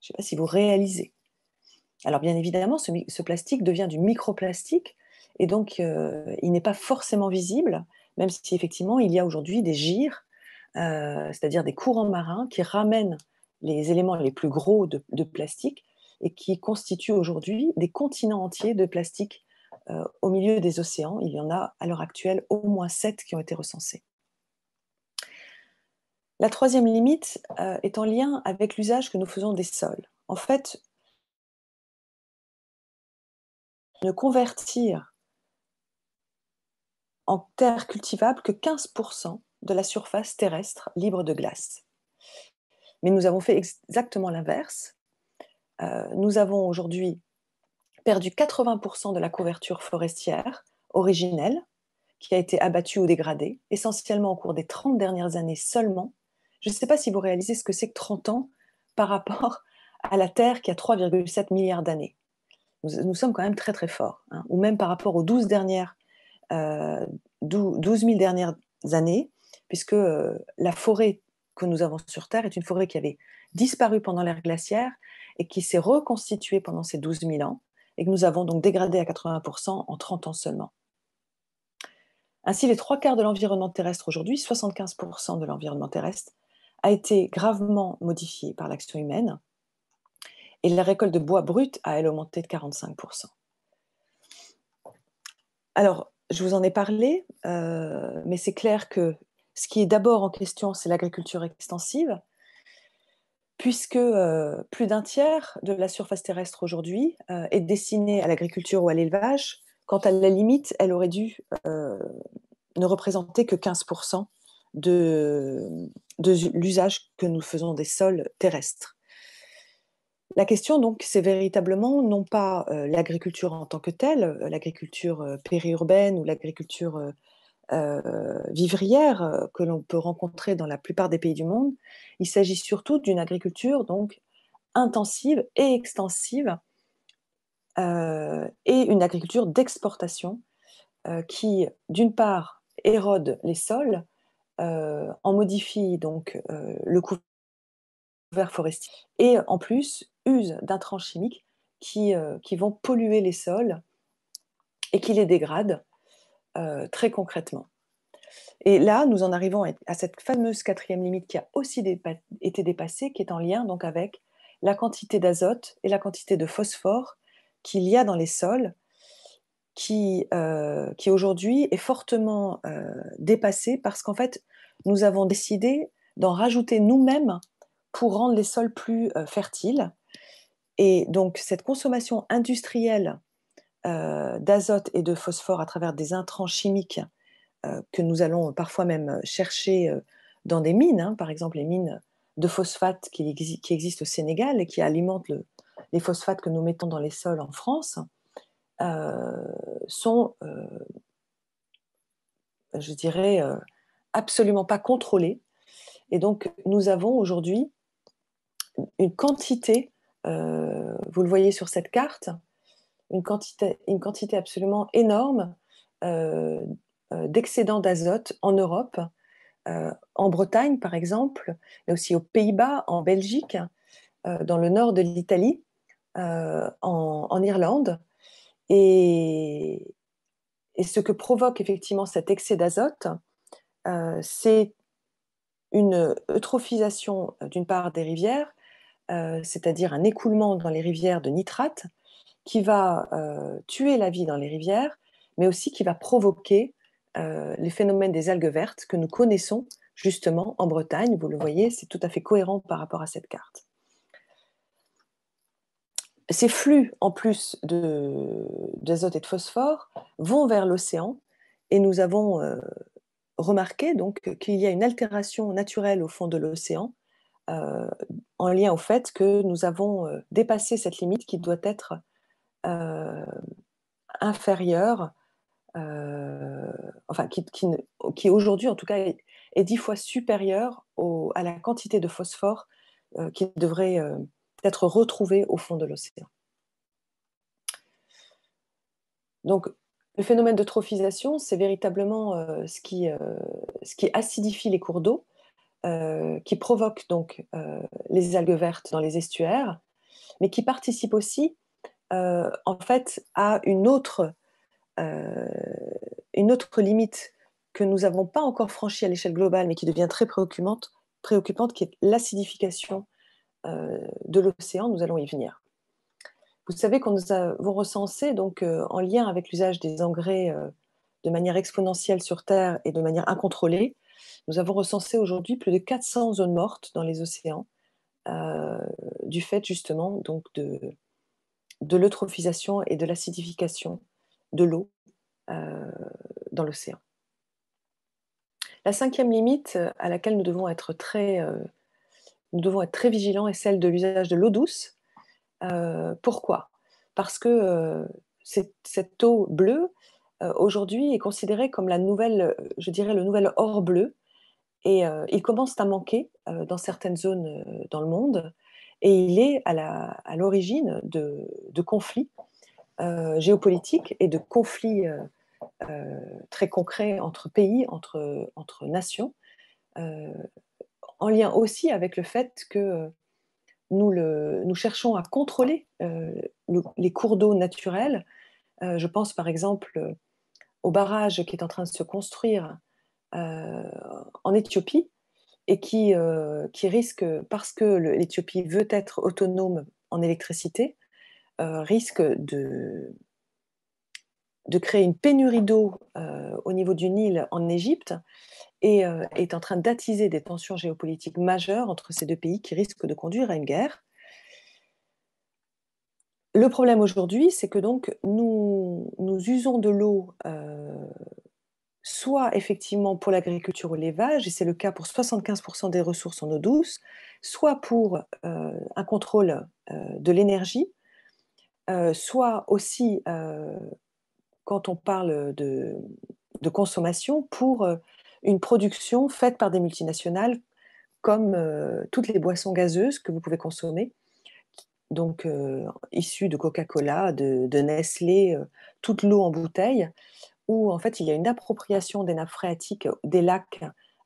Speaker 3: Je ne sais pas si vous réalisez. Alors bien évidemment, ce, plastique devient du microplastique et donc euh, il n'est pas forcément visible, même si effectivement il y a aujourd'hui des gires euh, c'est-à-dire des courants marins qui ramènent les éléments les plus gros de, plastique et qui constituent aujourd'hui des continents entiers de plastique euh, au milieu des océans. Il y en a à l'heure actuelle au moins sept qui ont été recensés. La troisième limite euh, est en lien avec l'usage que nous faisons des sols. En fait, ne convertir en terre cultivable que 15% de la surface terrestre libre de glace. Mais nous avons fait exactement l'inverse. Euh, nous avons aujourd'hui perdu 80% de la couverture forestière originelle qui a été abattue ou dégradée, essentiellement au cours des 30 dernières années seulement. Je ne sais pas si vous réalisez ce que c'est que 30 ans par rapport à la Terre qui a 3,7 milliards d'années. Nous, sommes quand même très très forts, hein. ou même par rapport aux 12, dernières, 12 euh, 000 dernières années, puisque euh, la forêt que nous avons sur Terre est une forêt qui avait disparu pendant l'ère glaciaire et qui s'est reconstituée pendant ces 12 000 ans, et que nous avons donc dégradé à 80% en 30 ans seulement. Ainsi, les trois quarts de l'environnement terrestre aujourd'hui, 75% de l'environnement terrestre, a été gravement modifié par l'action humaine, et la récolte de bois brut a, elle, augmenté de 45%. Alors, je vous en ai parlé, euh, mais c'est clair que ce qui est d'abord en question, c'est l'agriculture extensive, puisque euh, plus d'un tiers de la surface terrestre aujourd'hui euh, est destinée à l'agriculture ou à l'élevage, Quant à la limite, elle aurait dû euh, ne représenter que 15% de, de l'usage que nous faisons des sols terrestres. La question, donc, c'est véritablement non pas l'agriculture en tant que telle, l'agriculture périurbaine ou l'agriculture euh, vivrière euh, que l'on peut rencontrer dans la plupart des pays du monde. Il s'agit surtout d'une agriculture donc intensive et extensive euh, et une agriculture d'exportation qui, d'une part, érode les sols, en modifie donc le couvert forestier et en plus use d'intrants chimiques qui, qui, vont polluer les sols et qui les dégradent euh, très concrètement. Et là, nous en arrivons à cette fameuse quatrième limite qui a aussi été dépassée, qui est en lien donc avec la quantité d'azote et la quantité de phosphore qu'il y a dans les sols, qui, euh, aujourd'hui est fortement euh, dépassée parce qu'en fait, nous avons décidé d'en rajouter nous-mêmes pour rendre les sols plus fertiles. Et donc, cette consommation industrielle euh, d'azote et de phosphore à travers des intrants chimiques euh, que nous allons parfois même chercher euh, dans des mines, hein. par exemple les mines de phosphate qui, existent au Sénégal et qui alimentent les phosphates que nous mettons dans les sols en France, sont, je dirais, absolument pas contrôlées Et donc nous avons aujourd'hui une quantité, vous le voyez sur cette carte, une quantité, une absolument énorme euh, euh, d'excédents d'azote en Europe, euh, en Bretagne par exemple, mais aussi aux Pays-Bas, en Belgique, dans le nord de l'Italie, en, Irlande. Et, et, ce que provoque effectivement cet excès d'azote, c'est une eutrophisation d'une part des rivières, c'est-à-dire un écoulement dans les rivières de nitrates, qui va euh, tuer la vie dans les rivières, mais aussi qui va provoquer euh, les phénomènes des algues vertes que nous connaissons justement en Bretagne. Vous le voyez, c'est tout à fait cohérent par rapport à cette carte. Ces flux, en plus d'azote et de phosphore, vont vers l'océan et nous avons euh, remarqué donc qu'il y a une altération naturelle au fond de l'océan en lien au fait que nous avons dépassé cette limite qui doit être euh, inférieure euh, enfin qui, aujourd'hui en tout cas est, dix fois supérieur à la quantité de phosphore euh, qui devrait être retrouvée au fond de l'océan. Donc, le phénomène de trophisation, c'est véritablement ce, qui, ce, qui, acidifie les cours d'eau, qui provoque donc les algues vertes dans les estuaires, mais qui participe aussi euh, en fait, à une autre, euh, une autre limite que nous n'avons pas encore franchie à l'échelle globale, mais qui devient très préoccupante, préoccupante qui est l'acidification euh, de l'océan. Nous allons y venir. Vous savez qu'on nous a recensé, donc, en lien avec l'usage des engrais de manière exponentielle sur Terre et de manière incontrôlée, nous avons recensé aujourd'hui plus de 400 zones mortes dans les océans, du fait justement donc de, de l'eutrophisation et de l'acidification de l'eau euh, dans l'océan. La cinquième limite à laquelle euh, nous devons être très, vigilants est celle de l'usage de l'eau douce. Euh, pourquoi Parce que cette eau bleue, aujourd'hui, est considérée comme la nouvelle, je dirais, le nouvel or bleu. Et il commence à manquer dans certaines zones dans le monde. Et il est à l'origine de, conflits euh, géopolitiques et de conflits euh, euh, très concrets entre pays, entre, entre nations, en lien aussi avec le fait que nous, le, nous cherchons à contrôler les cours d'eau naturels. je pense par exemple au barrage qui est en train de se construire en Éthiopie et qui, euh, qui risque, parce que l'Éthiopie veut être autonome en électricité, euh, risque de, de créer une pénurie d'eau euh, au niveau du Nil en Égypte et est en train d'attiser des tensions géopolitiques majeures entre ces deux pays qui risquent de conduire à une guerre. Le problème aujourd'hui, c'est que donc nous, nous usons de l'eau soit effectivement pour l'agriculture ou l'élevage, et c'est le cas pour 75% des ressources en eau douce, soit pour euh, un contrôle euh, de l'énergie, euh, soit aussi, quand on parle de, consommation, pour une production faite par des multinationales, comme toutes les boissons gazeuses que vous pouvez consommer, donc issues de Coca-Cola, de, Nestlé, toute l'eau en bouteille où en fait il y a une appropriation des nappes phréatiques, euh, des lacs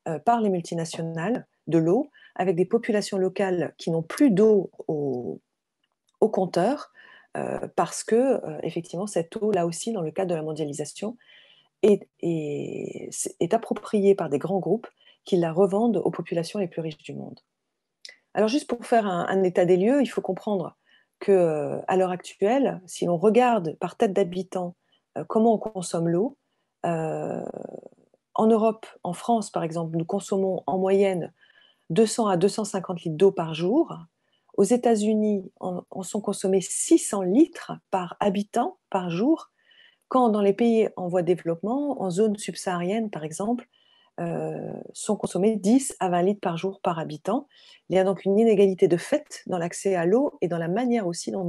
Speaker 3: euh, par les multinationales de l'eau, avec des populations locales qui n'ont plus d'eau au, compteur, euh, parce que effectivement cette eau là aussi dans le cadre de la mondialisation est, est, appropriée par des grands groupes qui la revendent aux populations les plus riches du monde. Alors juste pour faire un, état des lieux, il faut comprendre que à l'heure actuelle, si l'on regarde par tête d'habitant euh, comment on consomme l'eau. Euh, en Europe, en France par exemple, nous consommons en moyenne 200 à 250 litres d'eau par jour. Aux États-Unis, on en, sont consommés 600 litres par habitant par jour, quand dans les pays en voie de développement, en zone subsaharienne par exemple, euh, sont consommés 10 à 20 litres par jour par habitant. Il y a donc une inégalité de fait dans l'accès à l'eau et dans la manière aussi dont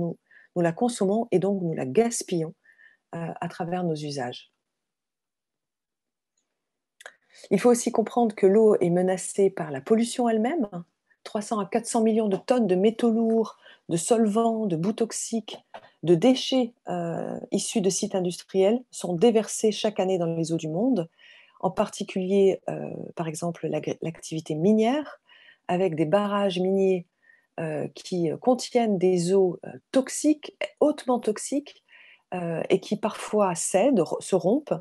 Speaker 3: nous la consommons et donc nous la gaspillons euh, à travers nos usages. Il faut aussi comprendre que l'eau est menacée par la pollution elle-même. 300 à 400 millions de tonnes de métaux lourds, de solvants, de bouts toxiques, de déchets euh, issus de sites industriels sont déversés chaque année dans les eaux du monde, en particulier, euh, par exemple, l'activité minière, avec des barrages miniers qui contiennent des eaux toxiques, hautement toxiques, euh, et qui parfois cèdent, se rompent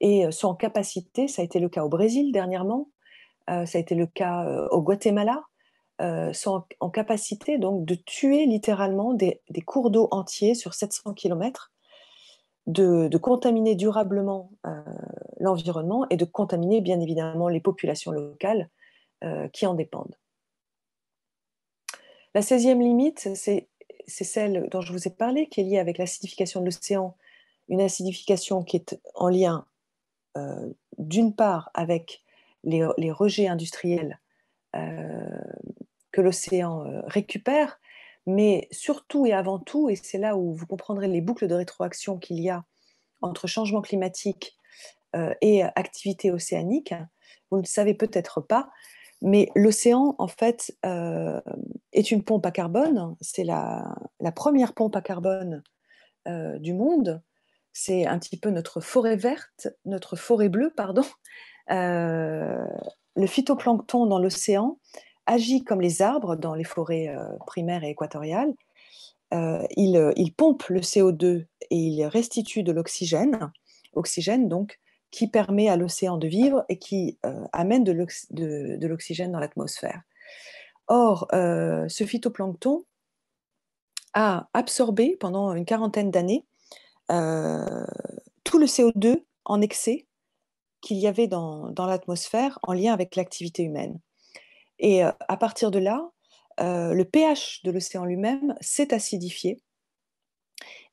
Speaker 3: et euh, sont en capacité, ça a été le cas au Brésil dernièrement, euh, ça a été le cas au Guatemala, sont en, capacité donc de tuer littéralement des, cours d'eau entiers sur 700 km, de, de contaminer durablement l'environnement et de contaminer bien évidemment les populations locales qui en dépendent. La 16e limite, c'est c'est celle dont je vous ai parlé, qui est liée avec l'acidification de l'océan, une acidification qui est en lien euh, d'une part avec les, rejets industriels euh, que l'océan euh, récupère, mais surtout et avant tout, et c'est là où vous comprendrez les boucles de rétroaction qu'il y a entre changement climatique et activité océanique, vous ne savez peut-être pas, mais l'océan, en fait, euh, est une pompe à carbone. C'est la, première pompe à carbone euh, du monde. C'est un petit peu notre forêt verte, notre forêt bleue, pardon. Euh, le phytoplancton dans l'océan agit comme les arbres dans les forêts primaires et équatoriales. il, il pompe le CO2 et il restitue de l'oxygène, oxygène donc qui permet à l'océan de vivre et qui euh, amène de l'oxygène dans l'atmosphère. Or, euh, ce phytoplancton a absorbé pendant une quarantaine d'années euh, tout le CO2 en excès qu'il y avait dans, l'atmosphère en lien avec l'activité humaine. Et à partir de là, le pH de l'océan lui-même s'est acidifié.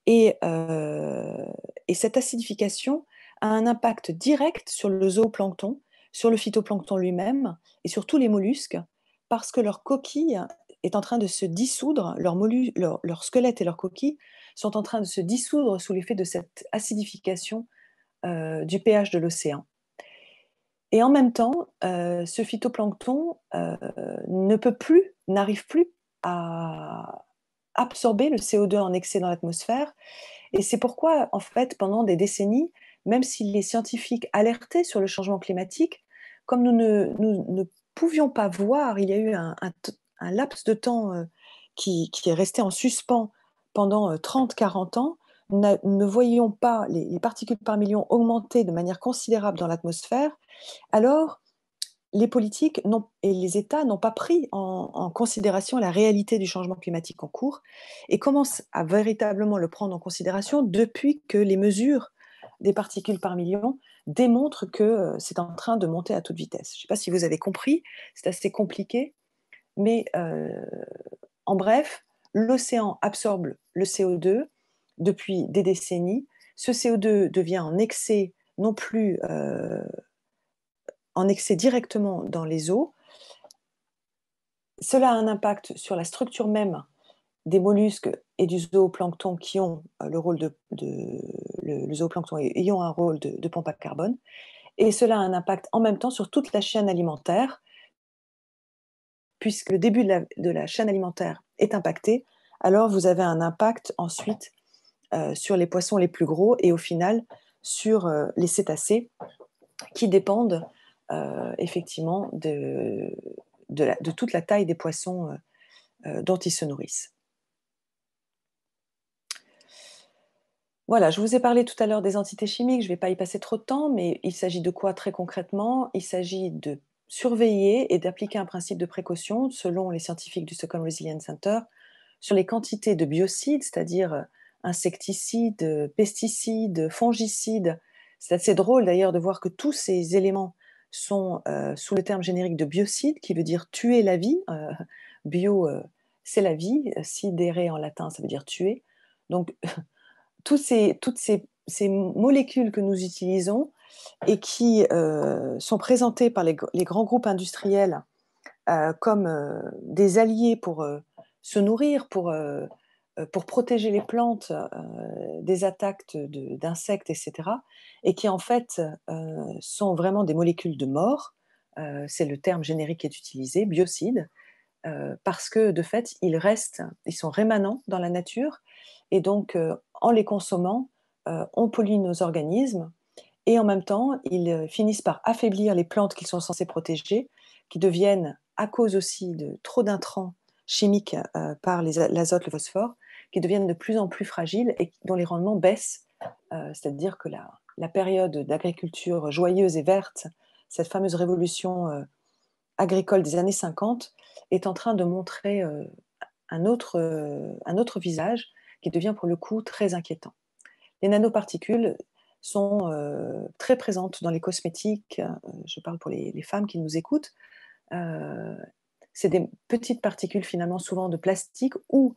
Speaker 3: et, cette acidification a un impact direct sur le zooplancton, sur le phytoplancton lui-même et sur tous les mollusques, parce que leur coquille est en train de se dissoudre, leur, squelette et leur coquille sont en train de se dissoudre sous l'effet de cette acidification euh, du pH de l'océan. Et en même temps, euh, ce phytoplancton euh, ne peut plus, n'arrive plus à absorber le CO2 en excès dans l'atmosphère. Et c'est pourquoi, en fait, pendant des décennies, même si les scientifiques alertaient sur le changement climatique, comme nous ne, pouvions pas voir, il y a eu un, laps de temps euh, qui, est resté en suspens pendant 30-40 euh, ans, ne, ne voyions pas les, particules par million augmenter de manière considérable dans l'atmosphère, alors les politiques et les États n'ont pas pris en, considération la réalité du changement climatique en cours et commencent à véritablement le prendre en considération depuis que les mesures des particules par million démontre que euh, c'est en train de monter à toute vitesse. Je ne sais pas si vous avez compris, c'est assez compliqué, mais euh, en bref, l'océan absorbe le CO2 depuis des décennies. Ce CO2 devient en excès, non plus euh, en excès directement dans les eaux. Cela a un impact sur la structure même des mollusques et du zooplancton qui ont euh, le rôle de, le, zooplancton ayant un rôle de, de, pompe à carbone. Et cela a un impact en même temps sur toute la chaîne alimentaire, puisque le début de la, chaîne alimentaire est impacté, alors vous avez un impact ensuite euh, sur les poissons les plus gros et au final sur euh, les cétacés qui dépendent effectivement de, toute la taille des poissons dont ils se nourrissent. Voilà, je vous ai parlé tout à l'heure des entités chimiques, je ne vais pas y passer trop de temps, mais il s'agit de quoi très concrètement Il s'agit de surveiller et d'appliquer un principe de précaution, selon les scientifiques du Stockholm Resilience Center, sur les quantités de biocides, c'est-à-dire euh, insecticides, euh, pesticides, fongicides. C'est assez drôle d'ailleurs de voir que tous ces éléments sont euh, sous le terme générique de biocide, qui veut dire tuer la vie. bio, c'est la vie. sidere en latin, ça veut dire tuer. Donc, ces, toutes ces, ces, molécules que nous utilisons et qui euh, sont présentées par les, les grands groupes industriels euh, comme euh, des alliés pour se nourrir, pour, pour, protéger les plantes des attaques d'insectes, etc., et qui en fait sont vraiment des molécules de mort, c'est le terme générique qui est utilisé, biocide, parce que de fait, ils restent, ils sont rémanents dans la nature, et donc en les consommant, euh, on pollue nos organismes et en même temps, ils euh, finissent par affaiblir les plantes qu'ils sont censés protéger, qui deviennent, à cause aussi de trop d'intrants chimiques euh, par par l'azote, le phosphore, qui deviennent de plus en plus fragiles et dont les rendements baissent. C'est-à-dire que la, période d'agriculture joyeuse et verte, cette fameuse révolution agricole des années 50, est en train de montrer un autre visage qui devient pour le coup très inquiétant. Les nanoparticules sont euh, très présentes dans les cosmétiques, euh, je parle pour les, femmes qui nous écoutent. Euh, c'est des petites particules finalement souvent de plastique ou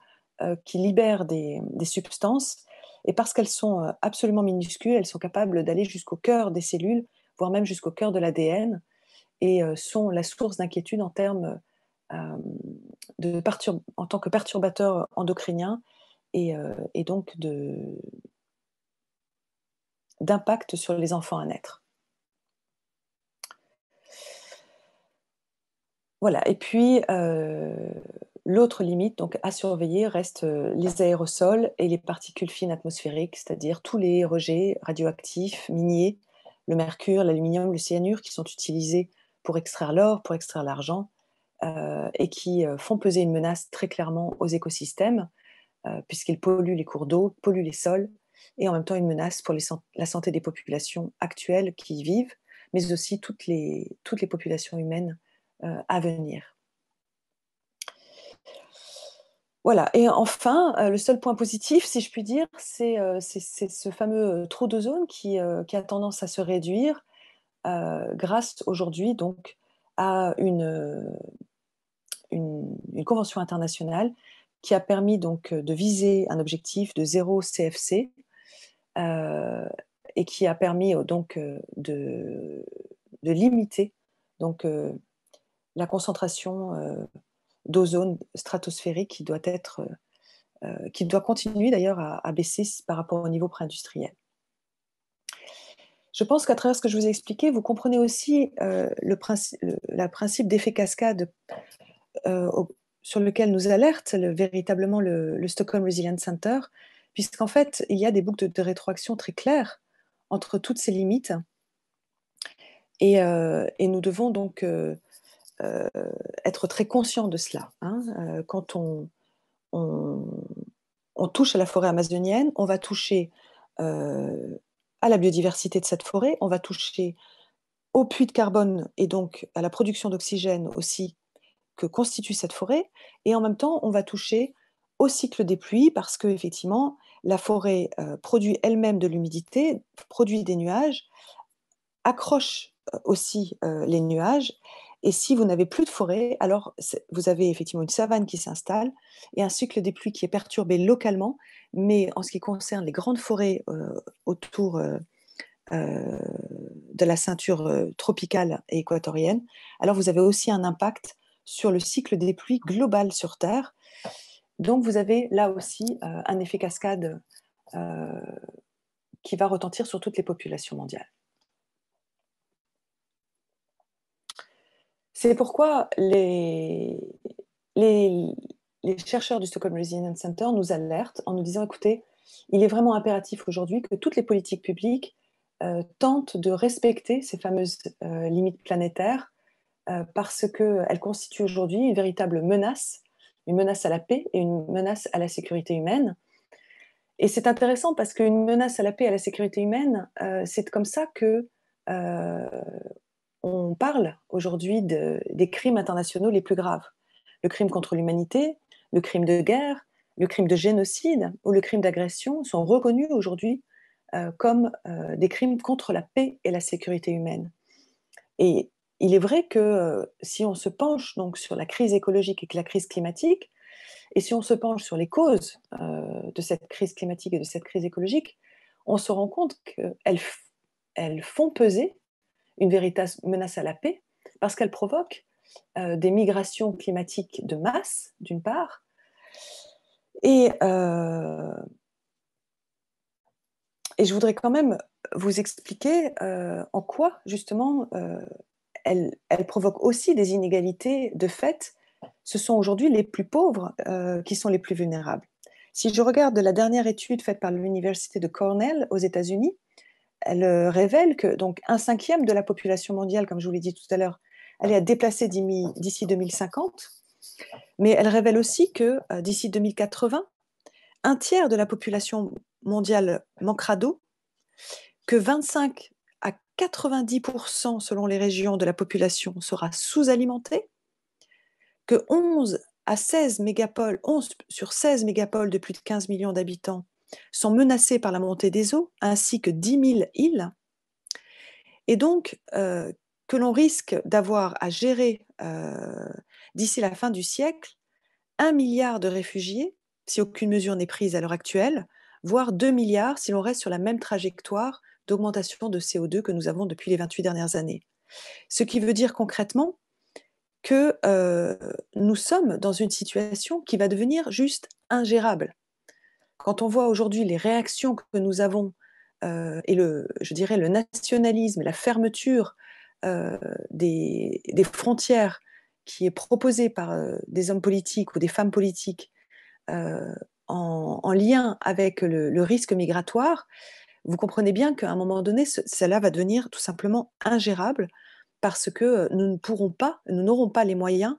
Speaker 3: qui libèrent des, substances et parce qu'elles sont absolument minuscules, elles sont capables d'aller jusqu'au cœur des cellules, voire même jusqu'au cœur de l'ADN, et sont la source d'inquiétude en termes de en tant que perturbateurs endocriniens euh, et, donc d'impact sur les enfants à naître. Voilà, et puis euh, l'autre limite donc, à surveiller reste euh, les aérosols et les particules fines atmosphériques, c'est-à-dire tous les rejets radioactifs, miniers, le mercure, l'aluminium, le cyanure qui sont utilisés pour extraire l'or, pour extraire l'argent, et qui font peser une menace très clairement aux écosystèmes euh, puisqu'il pollue les cours d'eau, pollue les sols, et en même temps une menace pour la santé des populations actuelles qui y vivent, mais aussi toutes les, populations humaines euh, à venir. Voilà, et enfin, euh, le seul point positif, si je puis dire, c'est ce fameux trou d'ozone qui, qui a tendance à se réduire grâce aujourd'hui donc à une, convention internationale qui a permis donc euh, de viser un objectif de zéro CFC euh, et qui a permis euh, donc de, de limiter donc la concentration d'ozone stratosphérique qui doit être qui doit continuer d'ailleurs à, baisser par rapport au niveau pré-industriel. Je pense qu'à travers ce que je vous ai expliqué, vous comprenez aussi le, la principe d'effet cascade au sur lequel nous alerte véritablement le, Stockholm Resilience Center, puisqu'en fait, il y a des boucles de, rétroaction très claires entre toutes ces limites. Et, euh, nous devons donc euh, euh, être très conscients de cela. Hein. quand on, touche à la forêt amazonienne, on va toucher à la biodiversité de cette forêt, on va toucher au puits de carbone et donc à la production d'oxygène aussi que constitue cette forêt, et en même temps, on va toucher au cycle des pluies parce que effectivement, la forêt euh, produit elle-même de l'humidité, produit des nuages, accroche euh, aussi euh, les nuages. Et si vous n'avez plus de forêt, alors vous avez effectivement une savane qui s'installe et un cycle des pluies qui est perturbé localement. Mais en ce qui concerne les grandes forêts autour de la ceinture tropicale et équatorienne, alors vous avez aussi un impact sur le cycle des pluies global sur Terre. Donc vous avez là aussi euh, un effet cascade euh, qui va retentir sur toutes les populations mondiales. C'est pourquoi les, chercheurs du Stockholm Resilience Center nous alertent en nous disant, écoutez, il est vraiment impératif aujourd'hui que toutes les politiques publiques euh, tentent de respecter ces fameuses limites planétaires euh, parce qu'elle constitue aujourd'hui une véritable menace, une menace à la paix et une menace à la sécurité humaine. Et c'est intéressant parce qu'une menace à la paix et à la sécurité humaine, euh, c'est comme ça que euh, on parle aujourd'hui des crimes internationaux les plus graves. Le crime contre l'humanité, le crime de guerre, le crime de génocide ou le crime d'agression sont reconnus aujourd'hui comme des crimes contre la paix et la sécurité humaine. Et il est vrai que euh, si on se penche donc sur la crise écologique et que la crise climatique, et si on se penche sur les causes euh, de cette crise climatique et de cette crise écologique, on se rend compte qu'elles font peser une véritable menace à la paix parce qu'elles provoquent euh, des migrations climatiques de masse, d'une part, et je voudrais quand même vous expliquer en quoi justement elle, provoque aussi des inégalités de fait. Ce sont aujourd'hui les plus pauvres euh, qui sont les plus vulnérables. Si je regarde la dernière étude faite par l'université de Cornell aux États-Unis, elle euh, révèle que donc un cinquième de la population mondiale, comme je vous l'ai dit tout à l'heure, elle est à d'ici 2050. Mais elle révèle aussi que euh, d'ici 2080, un tiers de la population mondiale manquera d'eau, que 25 90% selon les régions de la population sera sous-alimentée, que 11 à 16 sur 16 mégapoles de plus de 15 millions d'habitants sont menacés par la montée des eaux, ainsi que 10 000 îles, et donc euh, que l'on risque d'avoir à gérer euh, d'ici la fin du siècle 1 milliard de réfugiés, si aucune mesure n'est prise à l'heure actuelle, voire 2 milliards si l'on reste sur la même trajectoire d'augmentation de CO2 que nous avons depuis les 28 dernières années. Ce qui veut dire concrètement que euh, nous sommes dans une situation qui va devenir juste ingérable. Quand on voit aujourd'hui les réactions que nous avons euh, et le, je dirais, le nationalisme, la fermeture euh, des, frontières qui est proposée par des hommes politiques ou des femmes politiques en, lien avec le risque migratoire, vous comprenez bien qu'à un moment donné, cela va devenir tout simplement ingérable parce que euh, nous ne pas, nous n'aurons pas les moyens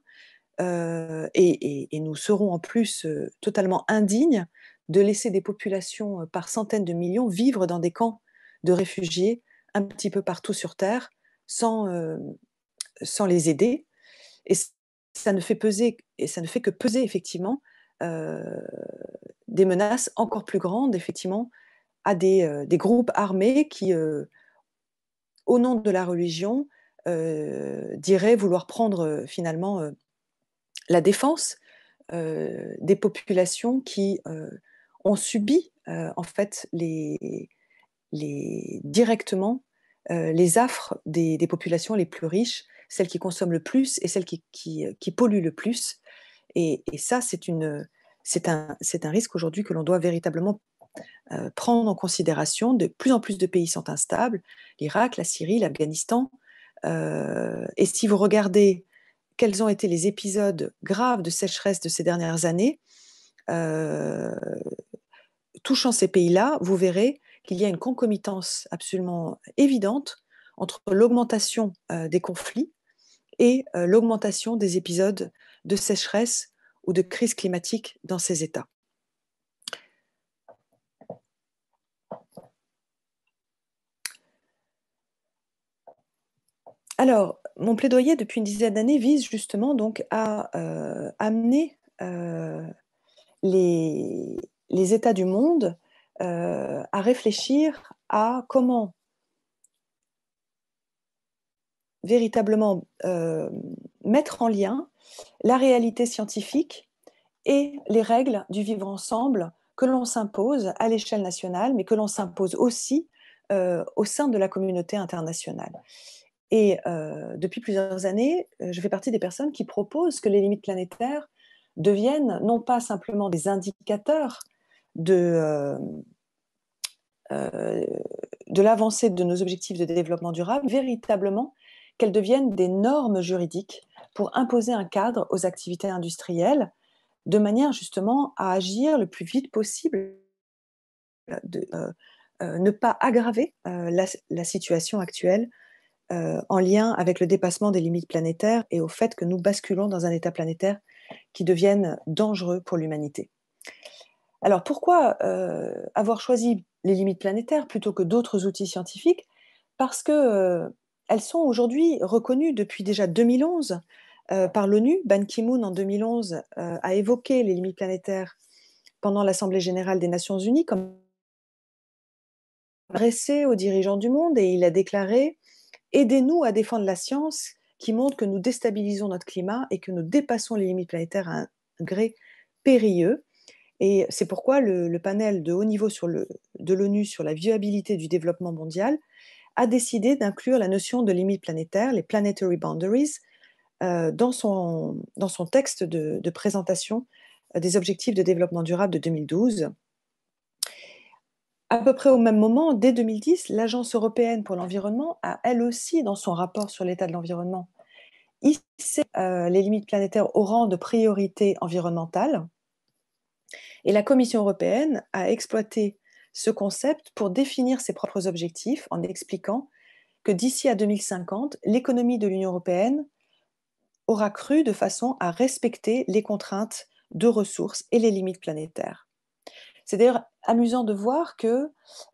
Speaker 3: euh, et, nous serons en plus euh, totalement indignes de laisser des populations par centaines de millions vivre dans des camps de réfugiés un petit peu partout sur Terre sans, sans les aider. Et ça ne fait peser, et ça ne fait que peser effectivement des menaces encore plus grandes effectivement à des, euh, des groupes armés qui, euh, au nom de la religion, euh, diraient vouloir prendre finalement la défense des populations qui ont subi en fait les, les, directement les affres des, populations les plus riches, celles qui consomment le plus et celles qui, qui, polluent le plus. Et, ça, c'est un, un risque aujourd'hui que l'on doit véritablement euh, prendre en considération de plus en plus de pays sont instables, l'Irak, la Syrie, l'Afghanistan. Euh, et si vous regardez quels ont été les épisodes graves de sécheresse de ces dernières années, euh, touchant ces pays-là, vous verrez qu'il y a une concomitance absolument évidente entre l'augmentation des conflits et l'augmentation des épisodes de sécheresse ou de crise climatique dans ces États. alors, mon plaidoyer depuis une dizaine d'années vise justement donc à euh, amener euh, les, États du monde euh, à réfléchir à comment véritablement mettre en lien la réalité scientifique et les règles du vivre ensemble que l'on s'impose à l'échelle nationale, mais que l'on s'impose aussi au sein de la communauté internationale. Et euh, depuis plusieurs années, euh, je fais partie des personnes qui proposent que les limites planétaires deviennent non pas simplement des indicateurs euh, de, l'avancée de nos objectifs de développement durable, véritablement qu'elles deviennent des normes juridiques pour imposer un cadre aux activités industrielles de manière justement à agir le plus vite possible, de, ne pas aggraver la, situation actuelle euh, en lien avec le dépassement des limites planétaires et au fait que nous basculons dans un état planétaire qui devienne dangereux pour l'humanité. Alors pourquoi euh, avoir choisi les limites planétaires plutôt que d'autres outils scientifiques Parce qu'elles euh, sont aujourd'hui reconnues depuis déjà 2011 par l'ONU. Ban Ki-moon en 2011 a évoqué les limites planétaires pendant l'Assemblée générale des Nations Unies comme adressé aux dirigeants du monde et il a déclaré aidez-nous à défendre la science qui montre que nous déstabilisons notre climat et que nous dépassons les limites planétaires à un gré périlleux. Et c'est pourquoi le, panel de haut niveau de l'ONU sur la viabilité du développement mondial a décidé d'inclure la notion de limites planétaires, les planetary boundaries, euh, dans, son, texte de présentation euh, des objectifs de développement durable de 2012. À peu près au même moment, dès 2010, l'Agence européenne pour l'environnement a elle aussi, dans son rapport sur l'état de l'environnement, hissé euh, les limites planétaires au rang de priorité environnementale. Et la Commission européenne a exploité ce concept pour définir ses propres objectifs en expliquant que d'ici à 2050, l'économie de l'Union européenne aura cru de façon à respecter les contraintes de ressources et les limites planétaires. C'est d'ailleurs amusant de voir que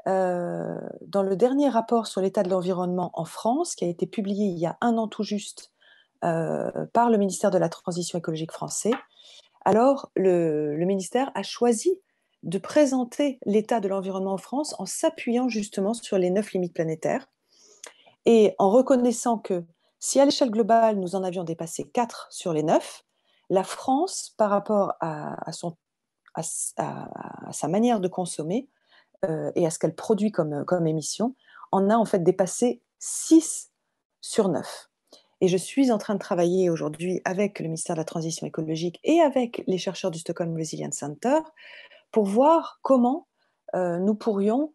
Speaker 3: euh, dans le dernier rapport sur l'état de l'environnement en France, qui a été publié il y a un an tout juste euh, par le ministère de la Transition écologique français, alors le, ministère a choisi de présenter l'état de l'environnement en France en s'appuyant justement sur les neuf limites planétaires et en reconnaissant que si à l'échelle globale nous en avions dépassé quatre sur les neuf, la France, par rapport à, à son à, sa manière de consommer euh, et à ce qu'elle produit comme, euh, comme émission, en a en fait dépassé 6 sur 9. Et je suis en train de travailler aujourd'hui avec le ministère de la Transition écologique et avec les chercheurs du Stockholm Resilience Center pour voir comment euh, nous pourrions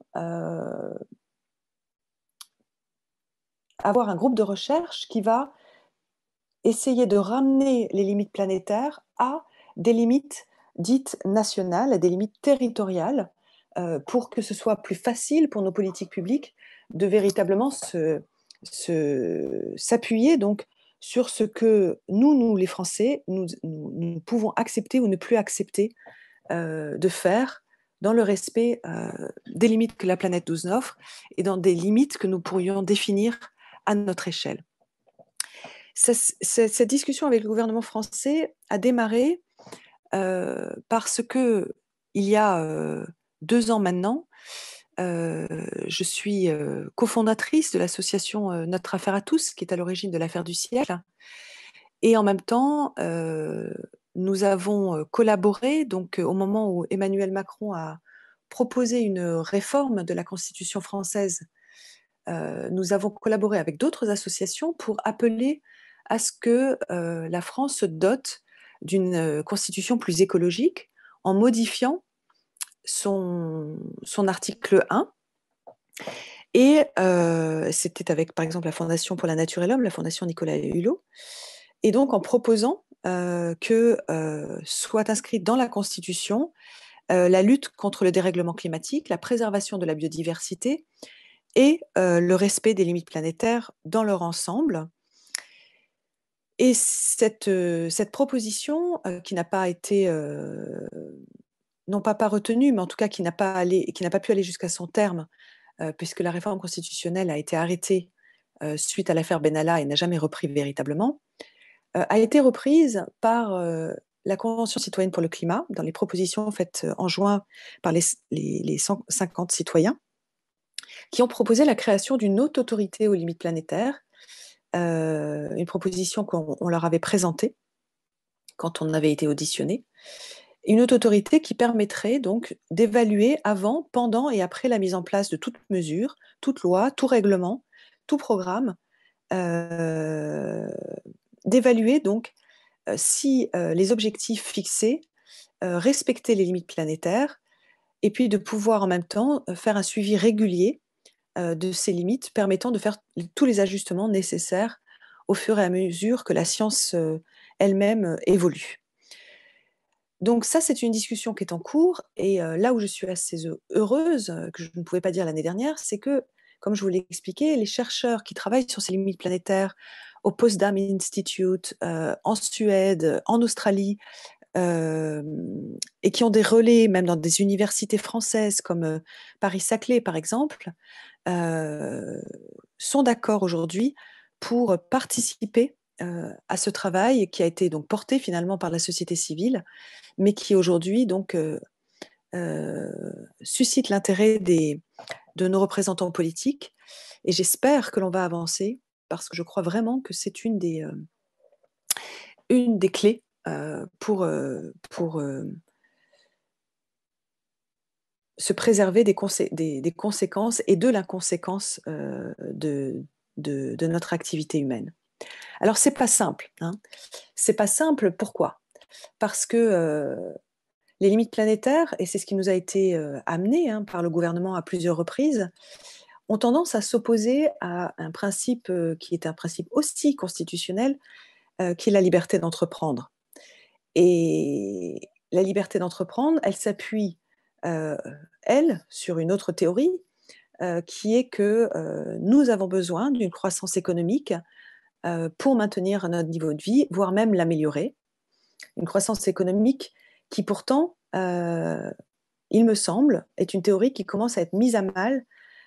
Speaker 3: avoir un groupe de recherche qui va essayer de ramener les limites planétaires à des limites dites nationales, à des limites territoriales, euh, pour que ce soit plus facile pour nos politiques publiques de véritablement s'appuyer se, donc sur ce que nous, nous les Français, nous, pouvons accepter ou ne plus accepter euh, de faire dans le respect euh, des limites que la planète nous offre et dans des limites que nous pourrions définir à notre échelle. Cette, cette discussion avec le gouvernement français a démarré euh, parce que il y a euh, deux ans maintenant, euh, je suis cofondatrice de l'association Notre Affaire à tous, qui est à l'origine de l'affaire du siècle. Et en même temps, nous avons collaboré, donc au moment où Emmanuel Macron a proposé une réforme de la Constitution française, nous avons collaboré avec d'autres associations pour appeler à ce que la France se dote d'une euh, constitution plus écologique en modifiant son, article 1. Et euh, c'était avec, par exemple, la Fondation pour la Nature et l'Homme, la Fondation Nicolas Hulot, et donc en proposant euh, que soit inscrite dans la Constitution la lutte contre le dérèglement climatique, la préservation de la biodiversité et le respect des limites planétaires dans leur ensemble, et cette, proposition qui n'a pas été, non pas pas retenue, mais en tout cas qui n'a pas, pu aller jusqu'à son terme, puisque la réforme constitutionnelle a été arrêtée suite à l'affaire Benalla et n'a jamais repris véritablement, a été reprise par la Convention citoyenne pour le climat, dans les propositions faites en juin par les, les 150 citoyens, qui ont proposé la création d'une haute autorité aux limites planétaires euh, une proposition qu'on leur avait présentée quand on avait été auditionné, une autorité qui permettrait donc d'évaluer avant, pendant et après la mise en place de toute mesure, toute loi, tout règlement, tout programme, euh, d'évaluer donc euh, si les objectifs fixés respectaient les limites planétaires, et puis de pouvoir en même temps faire un suivi régulier euh, de ces limites, permettant de faire tous les ajustements nécessaires au fur et à mesure que la science euh, elle-même euh, évolue. Donc ça, c'est une discussion qui est en cours. Et là où je suis assez heureuse, que je ne pouvais pas dire l'année dernière, c'est que, comme je vous l'ai expliqué, les chercheurs qui travaillent sur ces limites planétaires au Postdam Institute, en Suède, en Australie, euh, et qui ont des relais même dans des universités françaises comme euh, Paris-Saclay par exemple, euh, sont d'accord aujourd'hui pour participer à ce travail qui a été donc porté finalement par la société civile, mais qui aujourd'hui donc suscite l'intérêt de nos représentants politiques. Et j'espère que l'on va avancer parce que je crois vraiment que c'est une des une des clés euh, pour, euh, euh, se préserver des, conséquences et de l'inconséquence de, notre activité humaine. Alors ce n'est pas simple. Hein. C'est pas simple. Pourquoi Parce que les limites planétaires, et c'est ce qui nous a été amené hein, par le gouvernement à plusieurs reprises, ont tendance à s'opposer à un principe qui est un principe aussi constitutionnel, qui est la liberté d'entreprendre. Et la liberté d'entreprendre, elle s'appuie, euh, elle, sur une autre théorie, euh, qui est que euh, nous avons besoin d'une croissance économique pour maintenir notre niveau de vie, voire même l'améliorer. Une croissance économique qui pourtant, il me semble, est une théorie qui commence à être mise à mal,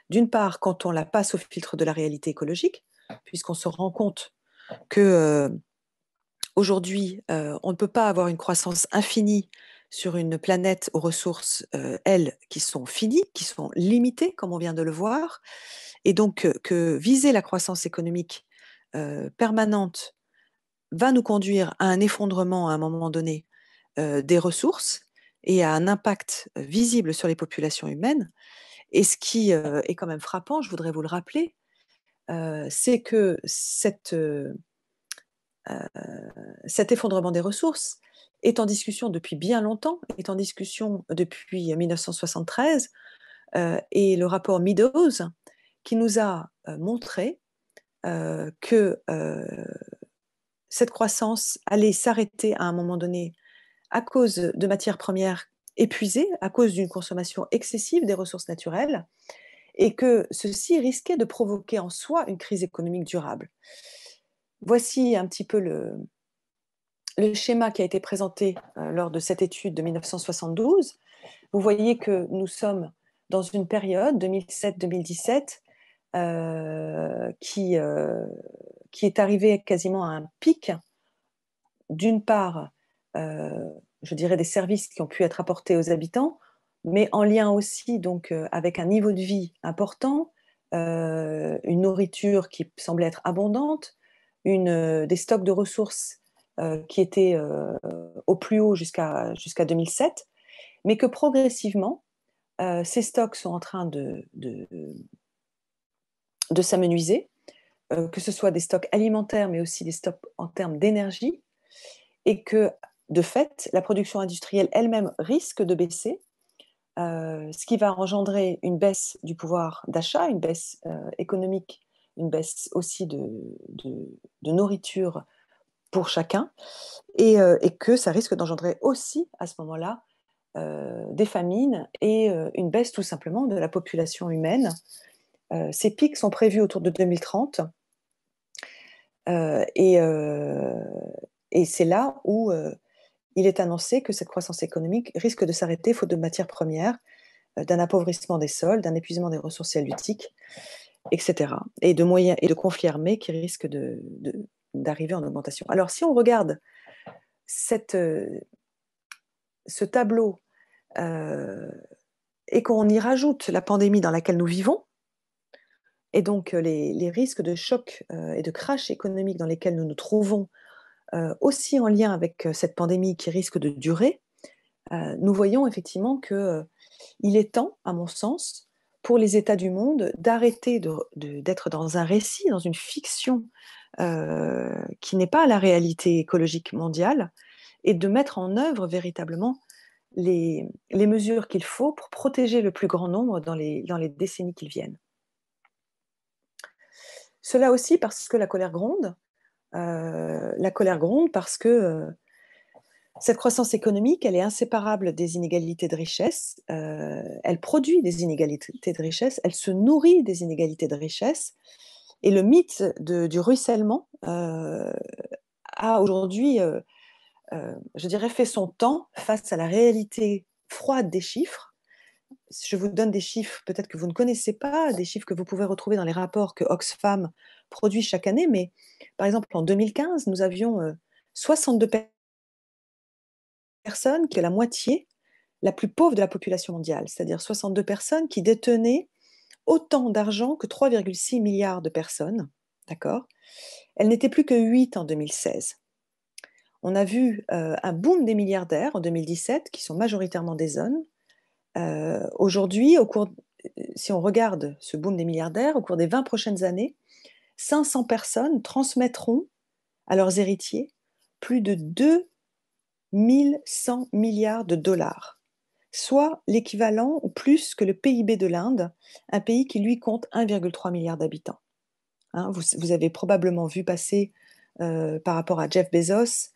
Speaker 3: d'une part quand on la passe au filtre de la réalité écologique, puisqu'on se rend compte que aujourd'hui, euh, on ne peut pas avoir une croissance infinie sur une planète aux ressources, elles, euh, qui sont finies, qui sont limitées, comme on vient de le voir, et donc que, viser la croissance économique euh, permanente va nous conduire à un effondrement à un moment donné des ressources et à un impact visible sur les populations humaines. Et ce qui est quand même frappant, je voudrais vous le rappeler, c'est que cette euh, cet effondrement des ressources est en discussion depuis bien longtemps, est en discussion depuis 1973, euh, et le rapport Meadows qui nous a euh, montré que cette croissance allait s'arrêter à un moment donné à cause de matières premières épuisées, à cause d'une consommation excessive des ressources naturelles, et que ceci risquait de provoquer en soi une crise économique durable voici un petit peu le, schéma qui a été présenté euh, lors de cette étude de 1972. Vous voyez que nous sommes dans une période 2007-2017 euh, euh, qui, est arrivée quasiment à un pic. D'une part, je dirais des services qui ont pu être apportés aux habitants, mais en lien aussi donc avec un niveau de vie important, une nourriture qui semblait être abondante, euh, des stocks de ressources euh, qui étaient euh, au plus haut jusqu'à 2007, mais que progressivement, ces stocks sont en train de s'amenuiser, que ce soit des stocks alimentaires, mais aussi des stocks en termes d'énergie, et que, de fait, la production industrielle elle-même risque de baisser, ce qui va engendrer une baisse du pouvoir d'achat, une baisse économique une baisse aussi de, nourriture pour chacun, euh, et, que ça risque d'engendrer aussi à ce moment-là euh, des famines et euh, une baisse tout simplement de la population humaine. ces pics sont prévus autour de 2030, et, et c'est là où il est annoncé que cette croissance économique risque de s'arrêter faute de matières premières, d'un appauvrissement des sols, d'un épuisement des ressources halieutiques etc. Et de moyens et de conflits armés qui risquent de, d'arriver en augmentation. Alors si on regarde cette, euh, ce tableau euh, et qu'on y rajoute la pandémie dans laquelle nous vivons, et donc euh, les, les risques de choc et de crash économique dans lesquels nous nous trouvons, aussi en lien avec cette pandémie qui risque de durer, nous voyons effectivement qu'il il est temps, à mon sens, pour les États du monde d'arrêter d'être dans un récit, dans une fiction euh, qui n'est pas la réalité écologique mondiale, et de mettre en œuvre véritablement les, mesures qu'il faut pour protéger le plus grand nombre dans les, décennies qui viennent. Cela aussi parce que la colère gronde, euh, la colère gronde parce que euh, cette croissance économique, elle est inséparable des inégalités de richesse, euh, elle produit des inégalités de richesse, elle se nourrit des inégalités de richesse, et le mythe du ruissellement euh, a aujourd'hui, euh, je dirais, fait son temps face à la réalité froide des chiffres. Je vous donne des chiffres peut-être que vous ne connaissez pas, des chiffres que vous pouvez retrouver dans les rapports que Oxfam produit chaque année, mais par exemple en 2015, nous avions 62 personnes personnes qui est la moitié la plus pauvre de la population mondiale, c'est-à-dire 62 personnes qui détenaient autant d'argent que 3,6 milliards de personnes. D'accord Elle n'était plus que 8 en 2016. On a vu euh, un boom des milliardaires en 2017, qui sont majoritairement des hommes. Euh, aujourd'hui, au cours, si on regarde ce boom des milliardaires, au cours des 20 prochaines années, 500 personnes transmettront à leurs héritiers plus de 2 1100 milliards de dollars, soit l'équivalent ou plus que le PIB de l'Inde, un pays qui lui compte 1,3 milliard d'habitants. Hein, vous, avez probablement vu passer euh, par rapport à Jeff Bezos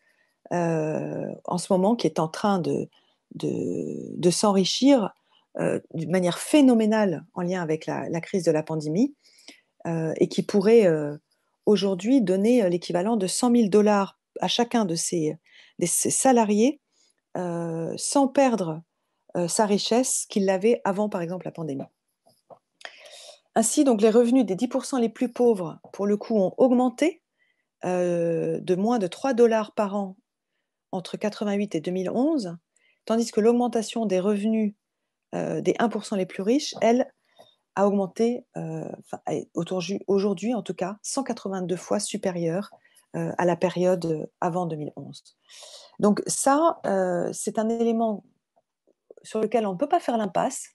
Speaker 3: euh, en ce moment qui est en train de, de, s'enrichir euh, d'une manière phénoménale en lien avec la, la crise de la pandémie et qui pourrait aujourd'hui donner l'équivalent de 100 000 dollars à chacun de ses, salariés euh, sans perdre euh, sa richesse qu'il avait avant, par exemple, la pandémie. Ainsi, donc, les revenus des 10% les plus pauvres, pour le coup, ont augmenté euh, de moins de 3 dollars par an entre 88 et 2011, tandis que l'augmentation des revenus des 1% les plus riches, elle, a augmenté, aujourd'hui en tout cas, 182 fois supérieure euh, à la période avant 2011. Donc ça, euh, c'est un élément sur lequel on ne peut pas faire l'impasse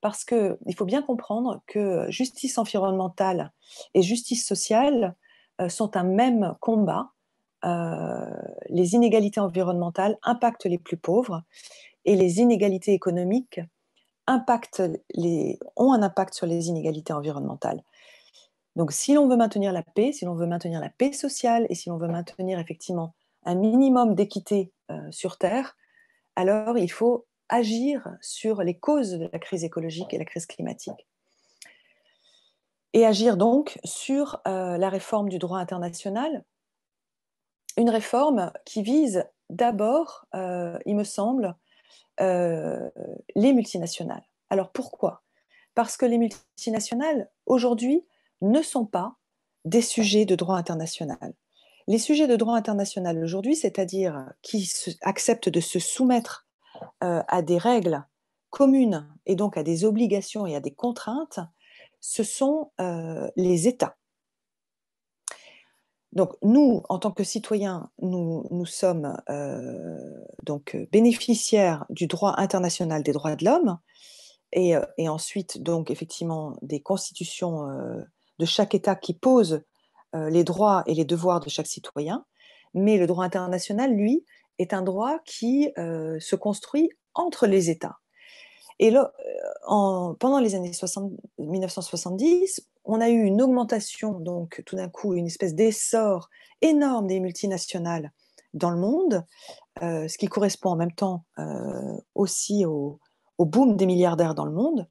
Speaker 3: parce qu'il faut bien comprendre que justice environnementale et justice sociale euh, sont un même combat. les inégalités environnementales impactent les plus pauvres et les inégalités économiques ont un impact sur les inégalités environnementales. Donc si l'on veut maintenir la paix, si l'on veut maintenir la paix sociale et si l'on veut maintenir effectivement un minimum d'équité euh, sur Terre, alors il faut agir sur les causes de la crise écologique et la crise climatique. Et agir donc sur euh, la réforme du droit international, une réforme qui vise d'abord, euh, il me semble, les multinationales. Alors pourquoi Parce que les multinationales, aujourd'hui, ne sont pas des sujets de droit international. Les sujets de droit international aujourd'hui, c'est-à-dire qui acceptent de se soumettre euh, à des règles communes et donc à des obligations et à des contraintes, ce sont euh, les États. Donc nous, en tant que citoyens, nous, sommes euh, donc bénéficiaires du droit international des droits de l'homme et, et, ensuite donc effectivement des constitutions de chaque État qui pose euh, les droits et les devoirs de chaque citoyen, mais le droit international, lui, est un droit qui euh, se construit entre les États. Et euh, pendant les années 1970, on a eu une augmentation, donc tout d'un coup, une espèce d'essor énorme des multinationales dans le monde, ce qui correspond en même temps aussi au, boom des milliardaires dans le monde.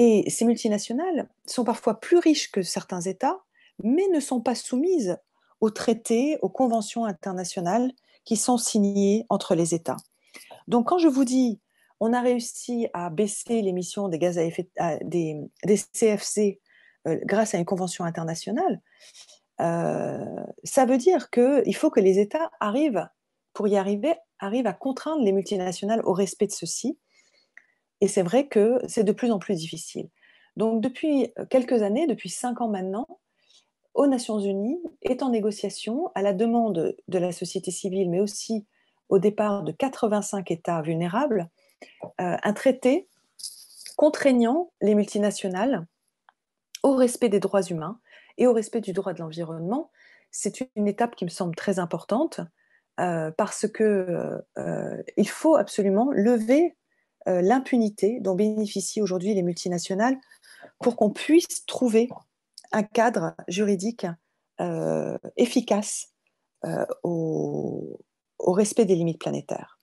Speaker 3: Et ces multinationales sont parfois plus riches que certains États, mais ne sont pas soumises aux traités, aux conventions internationales qui sont signées entre les États. Donc quand je vous dis on a réussi à baisser l'émission des gaz à effet des, CFC euh, grâce à une convention internationale, euh, ça veut dire qu'il faut que les États arrivent, pour y arriver, arrivent à contraindre les multinationales au respect de ceci et c'est vrai que c'est de plus en plus difficile. Donc depuis euh, quelques années, depuis cinq ans maintenant, aux Nations Unies est en négociation à la demande de la société civile, mais aussi au départ de 85 États vulnérables, euh, un traité contraignant les multinationales au respect des droits humains et au respect du droit de l'environnement. C'est une étape qui me semble très importante euh, parce que il faut absolument lever euh, l'impunité dont bénéficient aujourd'hui les multinationales pour qu'on puisse trouver un cadre juridique euh, efficace euh, au, respect des limites planétaires.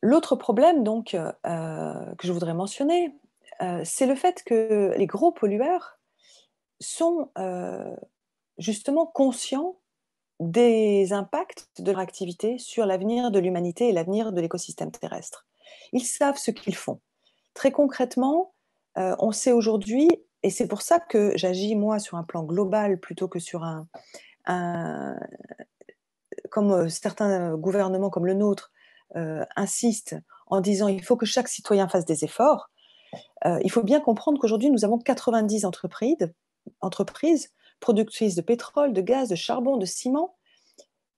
Speaker 3: L'autre problème donc que je voudrais mentionner, c'est le fait que les gros pollueurs sont justement conscients des impacts de leur activité sur l'avenir de l'humanité et l'avenir de l'écosystème terrestre. Ils savent ce qu'ils font. Très concrètement, euh, on sait aujourd'hui, et c'est pour ça que j'agis moi sur un plan global plutôt que sur un, comme euh, certains gouvernements comme le nôtre euh, insistent en disant il faut que chaque citoyen fasse des efforts. il faut bien comprendre qu'aujourd'hui nous avons 90 entreprises productrices de pétrole, de gaz, de charbon, de ciment,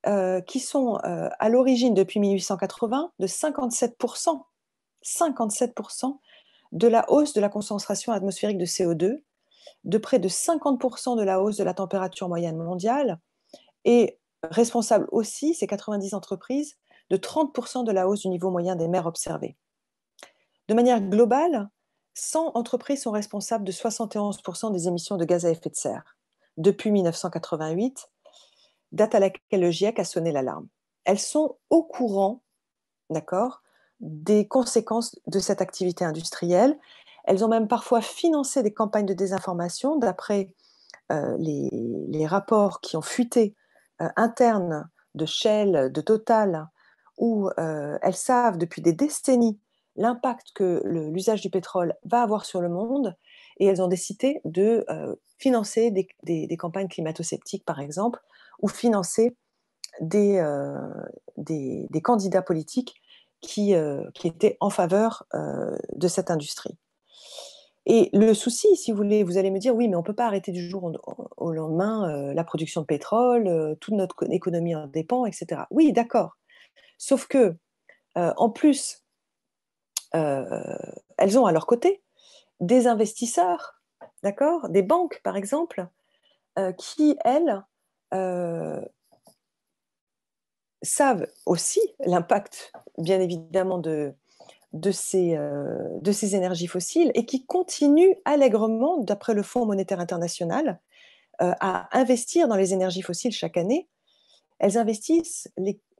Speaker 3: euh, qui sont euh, à l'origine depuis 1880 de 57%, 57% de la hausse de la concentration atmosphérique de CO2, de près de 50% de la hausse de la température moyenne mondiale, et responsables aussi, ces 90 entreprises, de 30% de la hausse du niveau moyen des mers observées. De manière globale, 100 entreprises sont responsables de 71% des émissions de gaz à effet de serre depuis 1988, date à laquelle le GIEC a sonné l'alarme. Elles sont au courant, des conséquences de cette activité industrielle. Elles ont même parfois financé des campagnes de désinformation, d'après euh, les, rapports qui ont fuité euh, internes de Shell, de Total, où euh, elles savent depuis des décennies l'impact que l'usage du pétrole va avoir sur le monde et elles ont décidé de euh, financer des, campagnes climato-sceptiques, par exemple, ou financer des, euh, candidats politiques euh, qui, étaient en faveur de cette industrie. Et le souci, si vous voulez, vous allez me dire, oui, mais on ne peut pas arrêter du jour au lendemain la production de pétrole, toute notre économie en dépend, etc. Oui, d'accord. Sauf que, en plus, elles ont à leur côté des investisseurs, d'accord Des banques, par exemple, euh, qui, elles, euh, savent aussi l'impact, bien évidemment, euh, de, ces, énergies fossiles et qui continuent allègrement, d'après le Fonds monétaire international, à investir dans les énergies fossiles chaque année. Elles investissent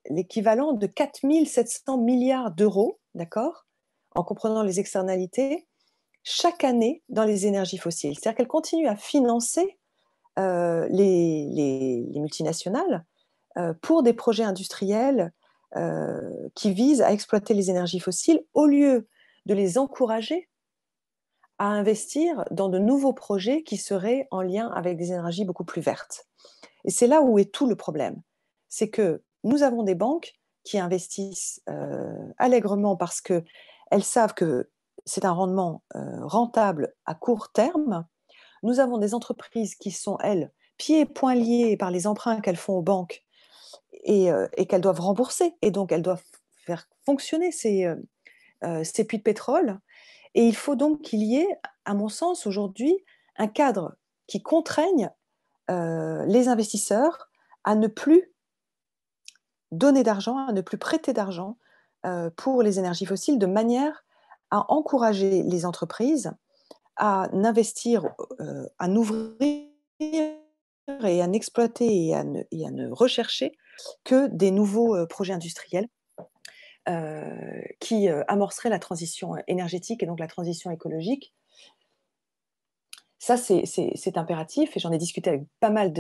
Speaker 3: l'équivalent de 4 700 milliards d'euros, d'accord En comprenant les externalités, chaque année dans les énergies fossiles. C'est-à-dire qu'elle continue à financer euh, les, multinationales euh, pour des projets industriels euh, qui visent à exploiter les énergies fossiles au lieu de les encourager à investir dans de nouveaux projets qui seraient en lien avec des énergies beaucoup plus vertes. Et c'est là où est tout le problème. C'est que nous avons des banques qui investissent allègrement parce qu'elles savent que c'est un rendement euh, rentable à court terme. Nous avons des entreprises qui sont, elles, pieds et poings liés par les emprunts qu'elles font aux banques et, euh, qu'elles doivent rembourser. Et donc, elles doivent faire fonctionner ces, euh, ces puits de pétrole. Et il faut donc qu'il y ait, à mon sens, aujourd'hui, un cadre qui contraigne les investisseurs à ne plus donner d'argent, à ne plus prêter d'argent pour les énergies fossiles de manière à encourager les entreprises à n'investir, euh, à n'ouvrir et à n'exploiter et, à ne, rechercher que des nouveaux euh, projets industriels euh, qui amorceraient la transition énergétique et donc la transition écologique. Ça, c'est impératif et j'en ai discuté avec pas mal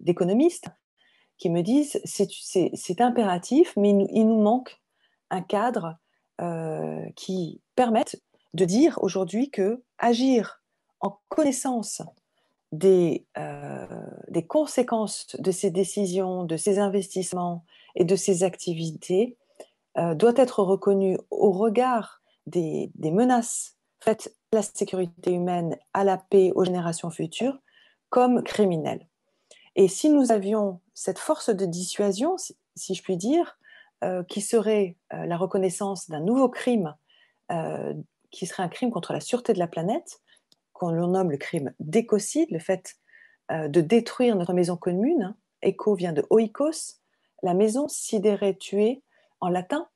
Speaker 3: d'économistes qui me disent c'est impératif, mais il nous manque un cadre euh, qui permettent de dire aujourd'hui que agir en connaissance euh, des, conséquences de ces décisions, de ces investissements et de ces activités euh, doit être reconnu au regard des, menaces faites à la sécurité humaine, à la paix, aux générations futures, comme criminelles. Et si nous avions cette force de dissuasion, si je puis dire, euh, qui serait euh, la reconnaissance d'un nouveau crime, euh, qui serait un crime contre la sûreté de la planète, qu'on nomme le crime d'écocide, le fait de détruire notre maison commune. Éco hein. vient de oikos, la maison sidérée tuée en latin.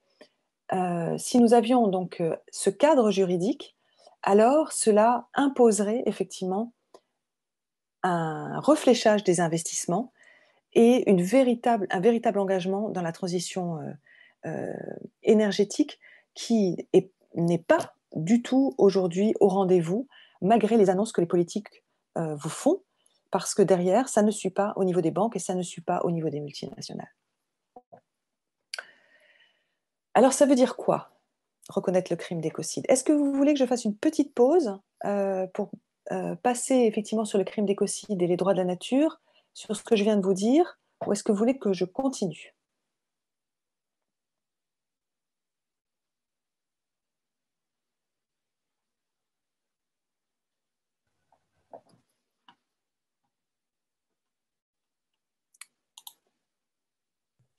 Speaker 3: si nous avions donc ce cadre juridique, alors cela imposerait effectivement un refléchage des investissements et un véritable engagement dans la transition euh, euh, énergétique qui n'est pas du tout aujourd'hui au rendez-vous, malgré les annonces que les politiques euh, vous font, parce que derrière, ça ne suit pas au niveau des banques et ça ne suit pas au niveau des multinationales. Alors ça veut dire quoi reconnaître le crime d'écocide Est-ce que vous voulez que je fasse une petite pause pour passer effectivement sur le crime d'écocide et les droits de la nature sur ce que je viens de vous dire ou est-ce que vous voulez que je continue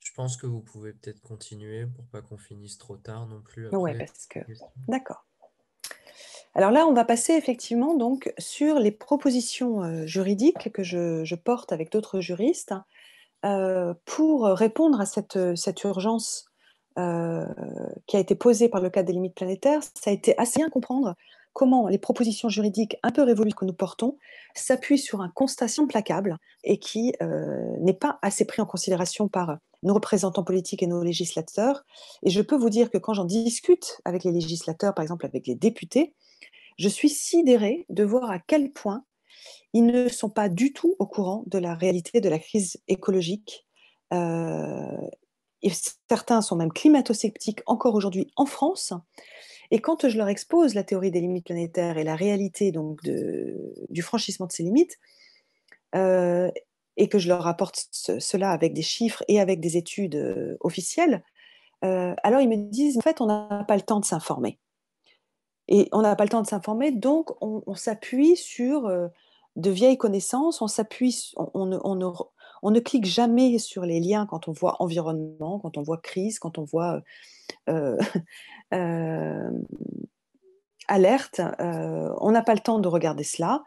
Speaker 2: Je pense que vous pouvez peut-être continuer pour pas qu'on finisse trop tard non plus. Oui, parce que.
Speaker 3: D'accord. Alors là, on va passer effectivement donc sur les propositions euh, juridiques que je, porte avec d'autres juristes euh, pour répondre à cette, urgence euh, qui a été posée par le cadre des limites planétaires. Ça a été assez bien comprendre comment les propositions juridiques un peu révolues que nous portons s'appuient sur un constat placable et qui n'est pas assez pris en considération par nos représentants politiques et nos législateurs. Et je peux vous dire que quand j'en discute avec les législateurs, par exemple avec les députés, je suis sidérée de voir à quel point ils ne sont pas du tout au courant de la réalité de la crise écologique. Euh, certains sont même climatosceptiques encore aujourd'hui en France. Et quand je leur expose la théorie des limites planétaires et la réalité donc du franchissement de ces limites, euh, et que je leur apporte cela avec des chiffres et avec des études euh, officielles, alors ils me disent, en fait, on n'a pas le temps de s'informer. Et on n'a pas le temps de s'informer, donc on, s'appuie sur euh, de vieilles connaissances, on s'appuie, on, ne, clique jamais sur les liens quand on voit environnement, quand on voit crise, quand on voit euh, euh, alerte. on n'a pas le temps de regarder cela.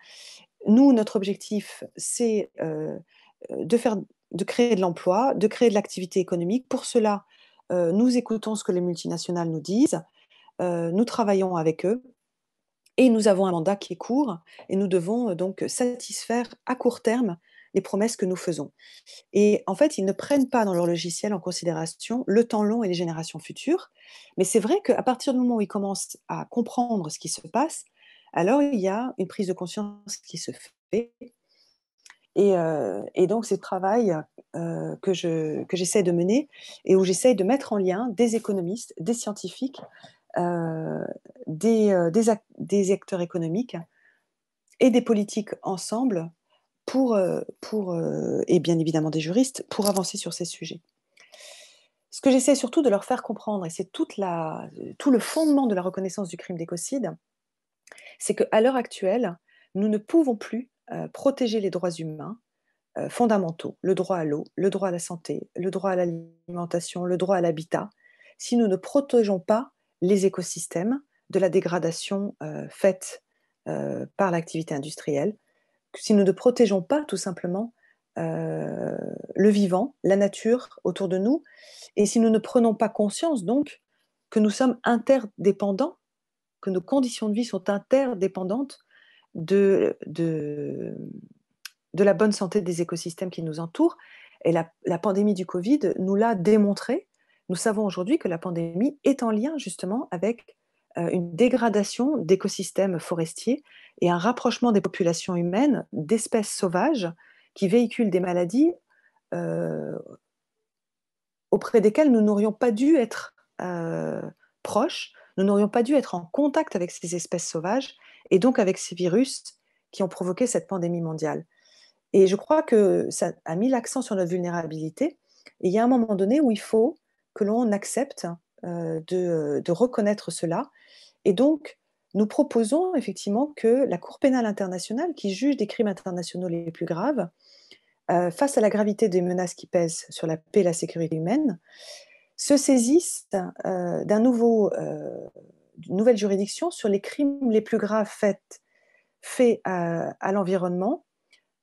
Speaker 3: Nous, notre objectif, c'est de faire, de créer de l'emploi, de créer de l'activité économique. Pour cela, nous écoutons ce que les multinationales nous disent. Euh, nous travaillons avec eux et nous avons un mandat qui est court et nous devons euh, donc satisfaire à court terme les promesses que nous faisons. Et en fait, ils ne prennent pas dans leur logiciel en considération le temps long et les générations futures. Mais c'est vrai qu'à partir du moment où ils commencent à comprendre ce qui se passe, alors il y a une prise de conscience qui se fait. Et, euh, donc, c'est le travail que j'essaie je, que de mener et où j'essaie de mettre en lien des économistes, des scientifiques, euh, euh, des, acteurs économiques et des politiques ensemble pour, euh, et bien évidemment des juristes pour avancer sur ces sujets. Ce que j'essaie surtout de leur faire comprendre, et c'est tout le fondement de la reconnaissance du crime d'écocide, c'est qu'à l'heure actuelle, nous ne pouvons plus protéger les droits humains fondamentaux, le droit à l'eau, le droit à la santé, le droit à l'alimentation, le droit à l'habitat, si nous ne protégeons pas les écosystèmes de la dégradation euh, faite euh, par l'activité industrielle, si nous ne protégeons pas tout simplement euh, le vivant, la nature autour de nous, et si nous ne prenons pas conscience donc que nous sommes interdépendants, que nos conditions de vie sont interdépendantes de, de, de la bonne santé des écosystèmes qui nous entourent. Et la, la pandémie du Covid nous l'a démontré, nous savons aujourd'hui que la pandémie est en lien justement avec euh, une dégradation d'écosystèmes forestiers et un rapprochement des populations humaines d'espèces sauvages qui véhiculent des maladies euh, auprès desquelles nous n'aurions pas dû être euh, proches, nous n'aurions pas dû être en contact avec ces espèces sauvages et donc avec ces virus qui ont provoqué cette pandémie mondiale. Et je crois que ça a mis l'accent sur notre vulnérabilité. Et il y a un moment donné où il faut que l'on accepte euh, euh, de, reconnaître cela. Et donc, nous proposons effectivement que la Cour pénale internationale, qui juge des crimes internationaux les plus graves, euh, face à la gravité des menaces qui pèsent sur la paix et la sécurité humaine, se saisisse d'un nouveau, d'une nouvelle juridiction sur les crimes les plus graves faits, à l'environnement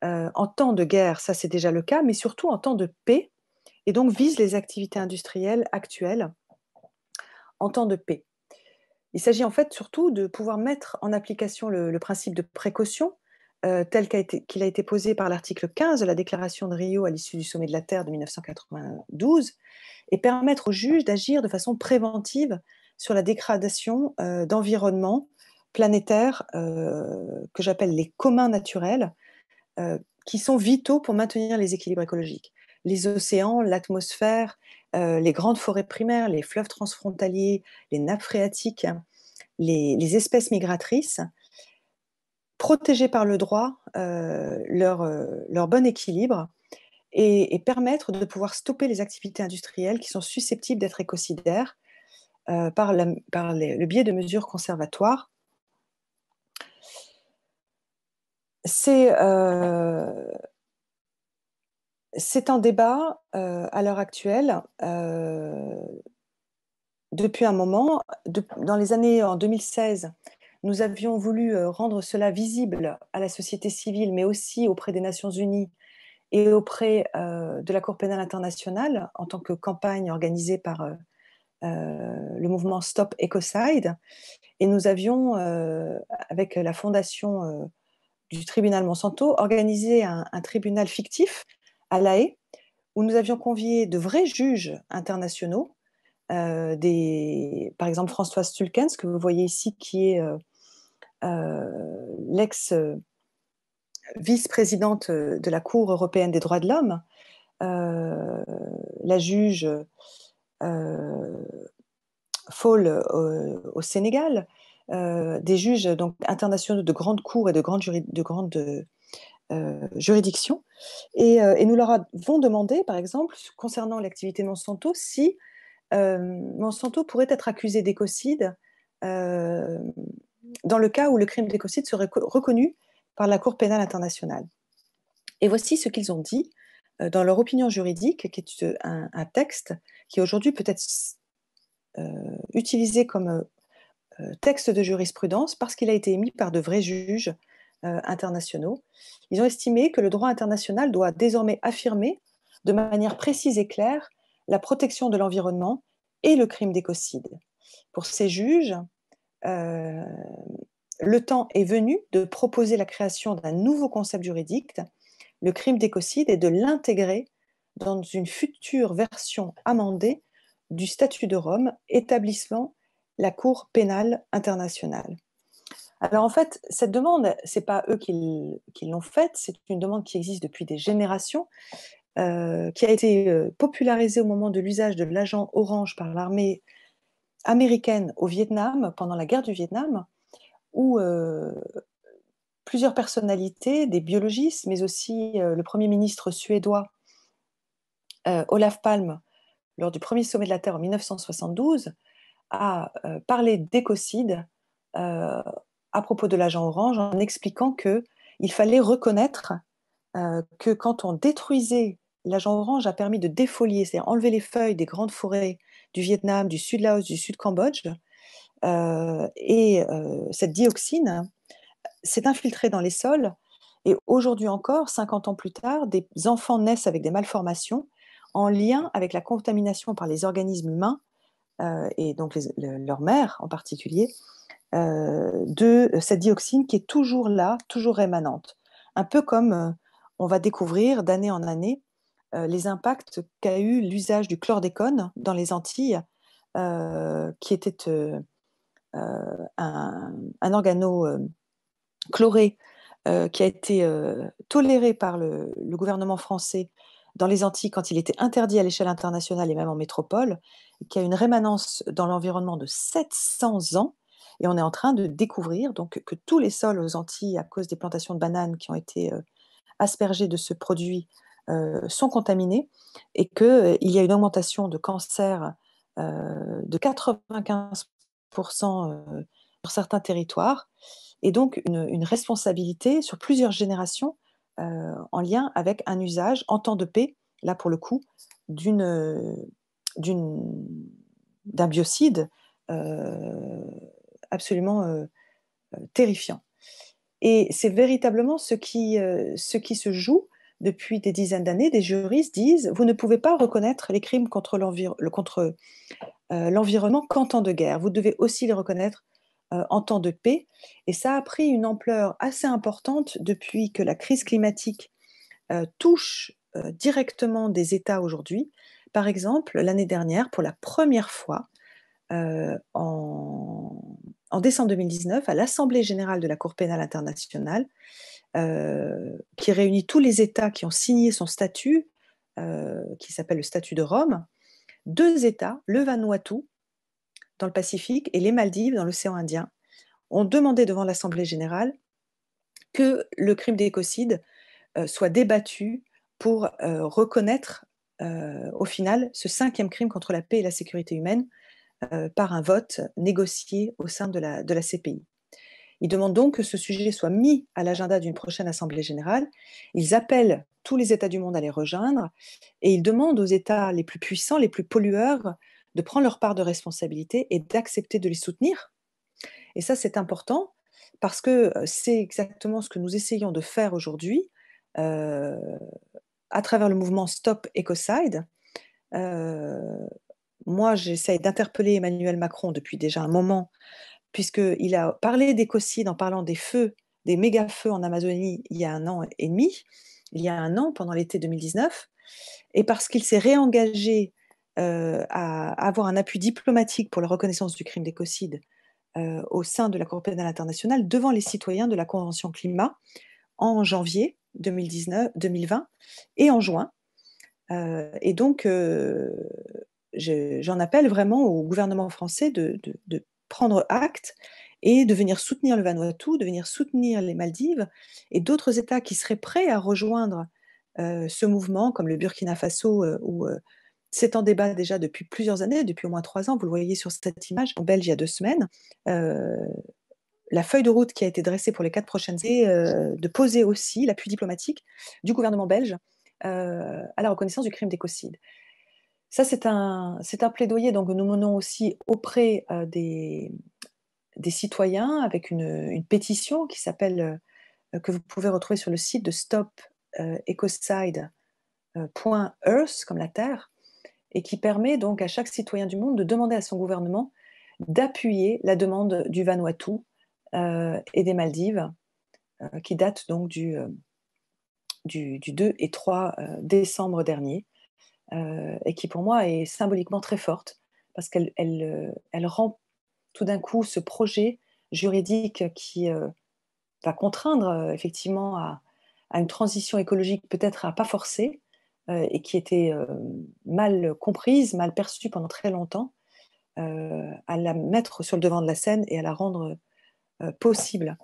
Speaker 3: en temps de guerre, ça c'est déjà le cas, mais surtout en temps de paix, et donc vise les activités industrielles actuelles en temps de paix. Il s'agit en fait surtout de pouvoir mettre en application le, principe de précaution euh, tel qu'il a, été posé par l'article 15 de la déclaration de Rio à l'issue du sommet de la Terre de 1992 et permettre aux juges d'agir de façon préventive sur la dégradation euh, d'environnements planétaires euh, que j'appelle les communs naturels qui sont vitaux pour maintenir les équilibres écologiques les océans, l'atmosphère, euh, les grandes forêts primaires, les fleuves transfrontaliers, les nappes phréatiques, les, espèces migratrices, protéger par le droit euh, leur, euh, leur, bon équilibre et, permettre de pouvoir stopper les activités industrielles qui sont susceptibles d'être écocidaires par, le biais de mesures conservatoires. C'est c'est un débat euh, à l'heure actuelle. Euh, depuis un moment, dans les années en 2016, nous avions voulu euh, rendre cela visible à la société civile, mais aussi auprès des Nations Unies et auprès de la Cour pénale internationale en tant que campagne organisée par le mouvement Stop Ecocide. Et nous avions, avec la fondation du tribunal Monsanto, organisé un, tribunal fictif à La Haye, où nous avions convié de vrais juges internationaux, euh, des, par exemple François Stulkens, que vous voyez ici, qui est euh, euh, l'ex vice-présidente de la Cour européenne des droits de l'homme, la juge euh, Fall au, Sénégal, des juges donc, internationaux de grandes cours et de grandes, de euh, juridiction. Euh, et, nous leur avons demandé, par exemple, concernant l'activité Monsanto, si euh, Monsanto pourrait être accusé d'écocide dans le cas où le crime d'écocide serait reconnu par la Cour pénale internationale. Et voici ce qu'ils ont dit dans leur opinion juridique, qui est un, texte qui aujourd'hui peut être utilisé comme texte de jurisprudence parce qu'il a été émis par de vrais juges euh, internationaux. Ils ont estimé que le droit international doit désormais affirmer de manière précise et claire la protection de l'environnement et le crime d'écocide. Pour ces juges, euh, le temps est venu de proposer la création d'un nouveau concept juridique, le crime d'écocide, et de l'intégrer dans une future version amendée du statut de Rome établissant la Cour pénale internationale. Alors en fait, cette demande, c'est pas eux qui, l'ont faite, c'est une demande qui existe depuis des générations, euh, qui a été euh, popularisée au moment de l'usage de l'agent orange par l'armée américaine au Vietnam, pendant la guerre du Vietnam, où euh, plusieurs personnalités, des biologistes, mais aussi le Premier ministre suédois Olaf Palme, lors du premier sommet de la Terre en 1972, a parlé d'écocide à propos de l'agent orange en expliquant qu'il fallait reconnaître euh, que quand on détruisait, l'agent orange a permis de défolier, c'est-à-dire enlever les feuilles des grandes forêts du Vietnam, du sud Laos, du sud Cambodge, euh, et euh, cette dioxine s'est infiltrée dans les sols. Et aujourd'hui encore, 50 ans plus tard, des enfants naissent avec des malformations en lien avec la contamination par les organismes humains, et donc leur mère en particulier, euh, de cette dioxine qui est toujours là, toujours rémanente. Un peu comme euh, on va découvrir d'année en année euh, les impacts qu'a eu l'usage du chlordécone dans les Antilles, qui était un, organo chloré qui a été toléré par le, le, gouvernement français dans les Antilles quand il était interdit à l'échelle internationale et même en métropole, qui a une rémanence dans l'environnement de 700 ans, et on est en train de découvrir donc que tous les sols aux Antilles, à cause des plantations de bananes qui ont été aspergées de ce produit, sont contaminés et qu'il y a une augmentation de cancer de 95% sur certains territoires. Et donc une, responsabilité sur plusieurs générations en lien avec un usage en temps de paix, là pour le coup, d'une d'un biocide absolument euh, euh, terrifiant. Et c'est véritablement ce qui, euh, ce qui se joue depuis des dizaines d'années, des juristes disent vous ne pouvez pas reconnaître les crimes contre l'environnement qu'en temps de guerre. Vous devez aussi les reconnaître en temps de paix. Et ça a pris une ampleur assez importante depuis que la crise climatique touche directement des États aujourd'hui. Par exemple, l'année dernière, pour la première fois en en décembre 2019 à l'Assemblée générale de la Cour pénale internationale, euh, qui réunit tous les États qui ont signé son statut, euh, qui s'appelle le statut de Rome, deux États, le Vanuatu dans le Pacifique et les Maldives dans l'océan Indien, ont demandé devant l'Assemblée générale que le crime d'écocide euh, soit débattu pour reconnaître au final ce cinquième crime contre la paix et la sécurité humaine euh, par un vote négocié au sein de la, CPI. Ils demandent donc que ce sujet soit mis à l'agenda d'une prochaine Assemblée générale. Ils appellent tous les États du monde à les rejoindre et ils demandent aux États les plus puissants, les plus pollueurs, de prendre leur part de responsabilité et d'accepter de les soutenir. Et ça, c'est important parce que euh, c'est exactement ce que nous essayons de faire aujourd'hui euh, à travers le mouvement Stop Ecocide. Euh, moi, j'essaie d'interpeller Emmanuel Macron depuis déjà un moment, puisqu'il a parlé d'écocide en parlant des feux, des méga-feux en Amazonie il y a un an et demi, il y a un an, pendant l'été 2019, et parce qu'il s'est réengagé euh, à avoir un appui diplomatique pour la reconnaissance du crime d'écocide euh, au sein de la Cour pénale internationale devant les citoyens de la Convention climat en janvier 2019, 2020 et en juin. Euh, et donc, j'en appelle vraiment au gouvernement français de, prendre acte et de venir soutenir le Vanuatu, de venir soutenir les Maldives et d'autres États qui seraient prêts à rejoindre euh, ce mouvement, comme le Burkina Faso, euh, où euh, c'est en débat déjà depuis plusieurs années, depuis au moins trois ans, vous le voyez sur cette image, en Belge il y a deux semaines, la feuille de route qui a été dressée pour les quatre prochaines années, de poser aussi l'appui diplomatique du gouvernement belge à la reconnaissance du crime d'écocide. Ça, c'est un, plaidoyer donc, que nous menons aussi auprès euh, des, citoyens avec une, pétition qui s'appelle, euh, que vous pouvez retrouver sur le site de stopecocide.earth, euh, comme la Terre, et qui permet donc à chaque citoyen du monde de demander à son gouvernement d'appuyer la demande du Vanuatu et des Maldives, qui date donc du 2 et 3 décembre dernier euh, et qui pour moi est symboliquement très forte parce qu'elle euh, rend tout d'un coup ce projet juridique qui euh, va contraindre effectivement à, à, une transition écologique peut-être à pas forcer et qui était mal comprise, mal perçue pendant très longtemps, à la mettre sur le devant de la scène et à la rendre possible.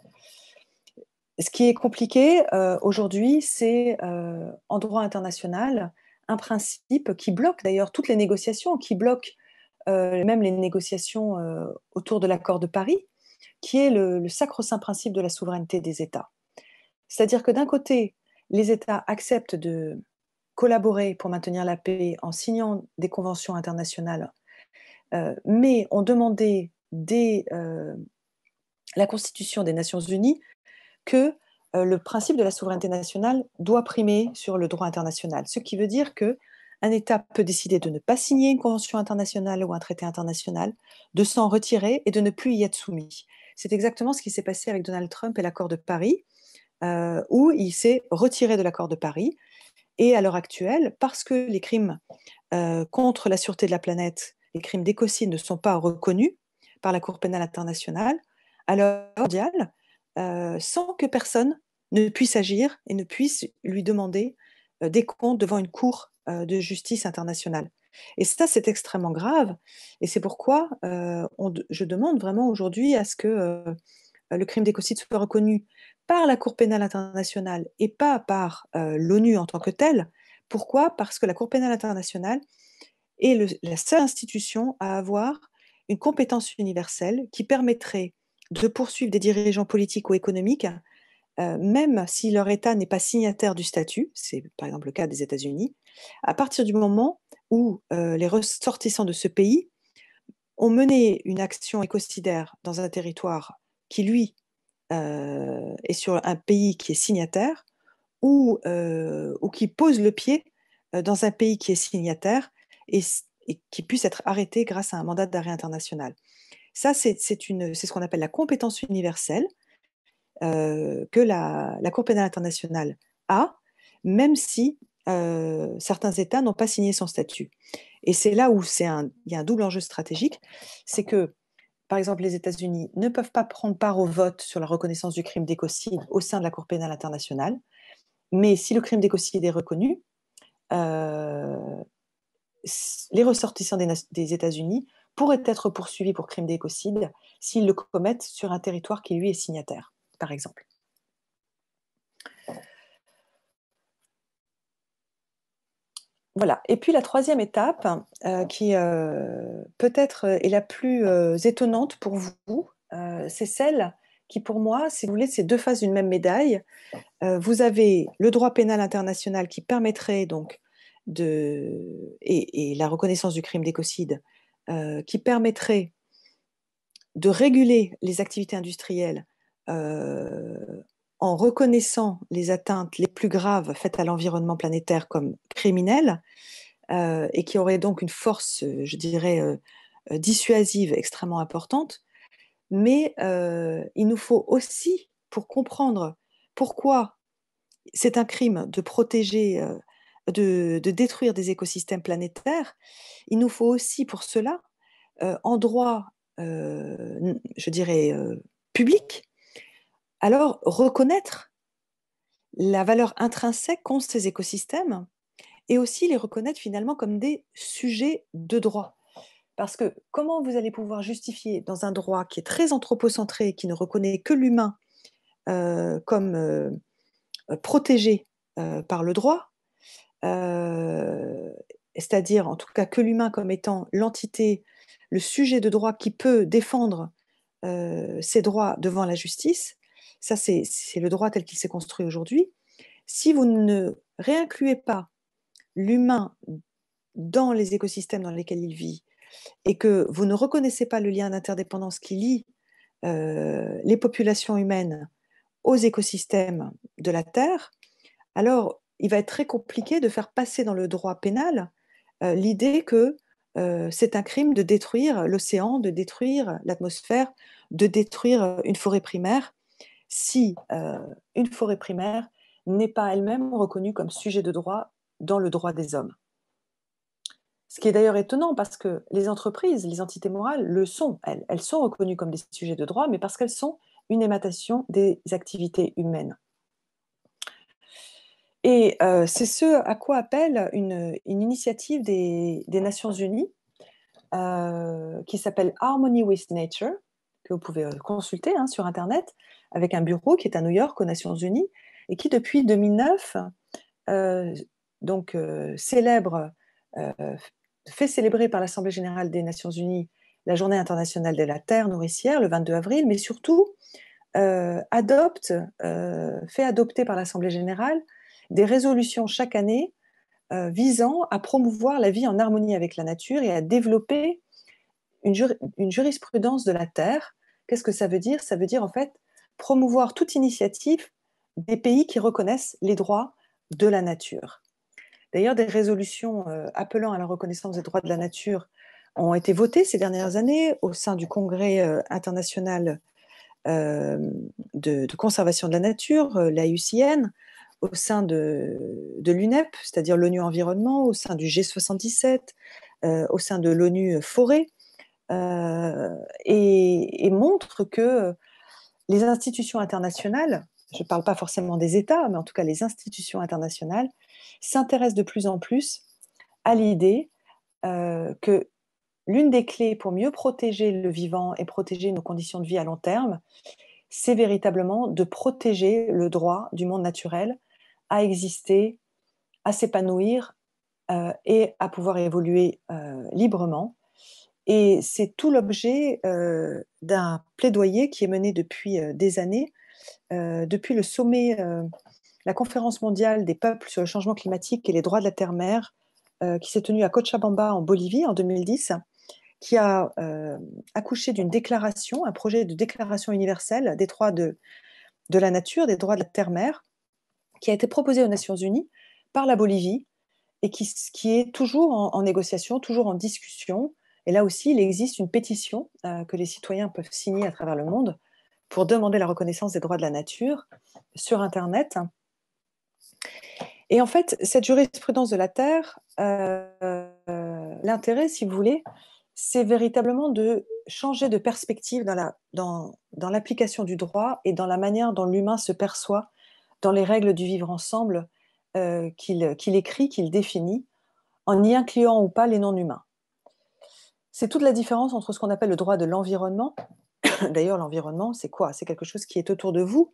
Speaker 3: Ce qui est compliqué aujourd'hui, c'est en droit international, un principe qui bloque d'ailleurs toutes les négociations, qui bloque euh, même les négociations euh, autour de l'accord de Paris, qui est le, sacro-saint principe de la souveraineté des États. C'est-à-dire que d'un côté, les États acceptent de collaborer pour maintenir la paix en signant des conventions internationales, euh, mais ont demandé dès la Constitution des Nations Unies que euh, le principe de la souveraineté nationale doit primer sur le droit international, ce qui veut dire qu'un État peut décider de ne pas signer une convention internationale ou un traité international, de s'en retirer et de ne plus y être soumis. C'est exactement ce qui s'est passé avec Donald Trump et l'accord de Paris, euh, où il s'est retiré de l'accord de Paris. Et à l'heure actuelle, parce que les crimes euh, contre la sûreté de la planète, les crimes d'écocide ne sont pas reconnus par la Cour pénale internationale, à l'heure mondiale, euh, sans que personne ne puisse agir et ne puisse lui demander euh, des comptes devant une cour euh, de justice internationale. Et ça, c'est extrêmement grave. Et c'est pourquoi je demande vraiment aujourd'hui à ce que le crime d'écocide soit reconnu par la Cour pénale internationale et pas par l'ONU en tant que telle. Pourquoi Parce que la Cour pénale internationale est la seule institution à avoir une compétence universelle qui permettrait de poursuivre des dirigeants politiques ou économiques, euh, même si leur État n'est pas signataire du statut, c'est par exemple le cas des États-Unis, à partir du moment où euh, les ressortissants de ce pays ont mené une action écocidaire dans un territoire qui, lui, euh, est sur un pays qui est signataire ou, qui pose le pied dans un pays qui est signataire et qui puisse être arrêté grâce à un mandat d'arrêt international. Ça, c'est ce qu'on appelle la compétence universelle euh, que la, Cour pénale internationale a, même si euh, certains États n'ont pas signé son statut. Et c'est là où il y a un double enjeu stratégique, c'est que, par exemple, les États-Unis ne peuvent pas prendre part au vote sur la reconnaissance du crime d'écocide au sein de la Cour pénale internationale, mais si le crime d'écocide est reconnu, euh, les ressortissants des États-Unis pourraient être poursuivi pour crime d'écocide s'ils le commettent sur un territoire qui lui est signataire, par exemple. Voilà. Et puis la troisième étape, euh, qui euh, peut-être euh, est la plus étonnante pour vous, c'est celle qui, pour moi, si vous voulez, c'est deux faces d'une même médaille. vous avez le droit pénal international qui permettrait donc de et la reconnaissance du crime d'écocide euh, qui permettrait de réguler les activités industrielles euh, en reconnaissant les atteintes les plus graves faites à l'environnement planétaire comme criminelles, euh, et qui aurait donc une force, je dirais, dissuasive extrêmement importante. Mais il nous faut aussi, pour comprendre pourquoi c'est un crime de protéger de, détruire des écosystèmes planétaires, il nous faut aussi pour cela, euh, en droit, euh, je dirais, euh, public, alors reconnaître la valeur intrinsèque qu'ont ces écosystèmes et aussi les reconnaître finalement comme des sujets de droit. Parce que comment vous allez pouvoir justifier dans un droit qui est très anthropocentré, qui ne reconnaît que l'humain comme protégé par le droit, euh, c'est-à-dire en tout cas que l'humain comme étant l'entité, le sujet de droit qui peut défendre euh, ses droits devant la justice, ça c'est le droit tel qu'il s'est construit aujourd'hui, si vous ne réincluez pas l'humain dans les écosystèmes dans lesquels il vit et que vous ne reconnaissez pas le lien d'interdépendance qui lie euh, les populations humaines aux écosystèmes de la Terre, alors il va être très compliqué de faire passer dans le droit pénal euh, l'idée que euh, c'est un crime de détruire l'océan, de détruire l'atmosphère, de détruire euh, une forêt primaire, si une forêt primaire n'est pas elle-même reconnue comme sujet de droit dans le droit des hommes. Ce qui est d'ailleurs étonnant parce que les entreprises, les entités morales le sont, elles, elles sont reconnues comme des sujets de droit, mais parce qu'elles sont une ématation des activités humaines. Et euh, c'est ce à quoi appelle une, initiative des, Nations Unies euh, qui s'appelle Harmony with Nature, que vous pouvez euh, consulter hein, sur Internet, avec un bureau qui est à New York aux Nations Unies, et qui depuis 2009 célèbre, fait célébrer par l'Assemblée générale des Nations Unies la Journée internationale de la terre nourricière le 22 avril, mais surtout adopte, fait adopter par l'Assemblée générale des résolutions chaque année euh, visant à promouvoir la vie en harmonie avec la nature et à développer une, jurisprudence de la Terre. Qu'est-ce que ça veut dire Ça veut dire en fait promouvoir toute initiative des pays qui reconnaissent les droits de la nature. D'ailleurs, des résolutions euh, appelant à la reconnaissance des droits de la nature ont été votées ces dernières années au sein du Congrès euh, international de, de, conservation de la nature, l'AUCN, au sein de, l'UNEP, c'est-à-dire l'ONU Environnement, au sein du G77, euh, au sein de l'ONU Forêt, euh, et, montre que les institutions internationales, je ne parle pas forcément des États, mais en tout cas les institutions internationales, s'intéressent de plus en plus à l'idée euh, que l'une des clés pour mieux protéger le vivant et protéger nos conditions de vie à long terme, c'est véritablement de protéger le droit du monde naturel à exister, à s'épanouir euh, et à pouvoir évoluer euh, librement. Et c'est tout l'objet euh, d'un plaidoyer qui est mené depuis des années, depuis le sommet, la conférence mondiale des peuples sur le changement climatique et les droits de la terre mer qui s'est tenue à Cochabamba en Bolivie en 2010, qui a accouché d'une déclaration, un projet de déclaration universelle des droits de, de la nature, des droits de la terre mer qui a été proposé aux Nations Unies par la Bolivie et qui, qui est toujours en, négociation, toujours en discussion. Et là aussi, il existe une pétition euh, que les citoyens peuvent signer à travers le monde pour demander la reconnaissance des droits de la nature sur Internet. Et en fait, cette jurisprudence de la Terre, euh, euh, l'intérêt, si vous voulez, c'est véritablement de changer de perspective dans l'application la, dans, du droit et dans la manière dont l'humain se perçoit dans les règles du vivre ensemble euh, qu'il écrit, qu'il définit, en y incluant ou pas les non-humains. C'est toute la différence entre ce qu'on appelle le droit de l'environnement. D'ailleurs, l'environnement, c'est quoi C'est quelque chose qui est autour de vous,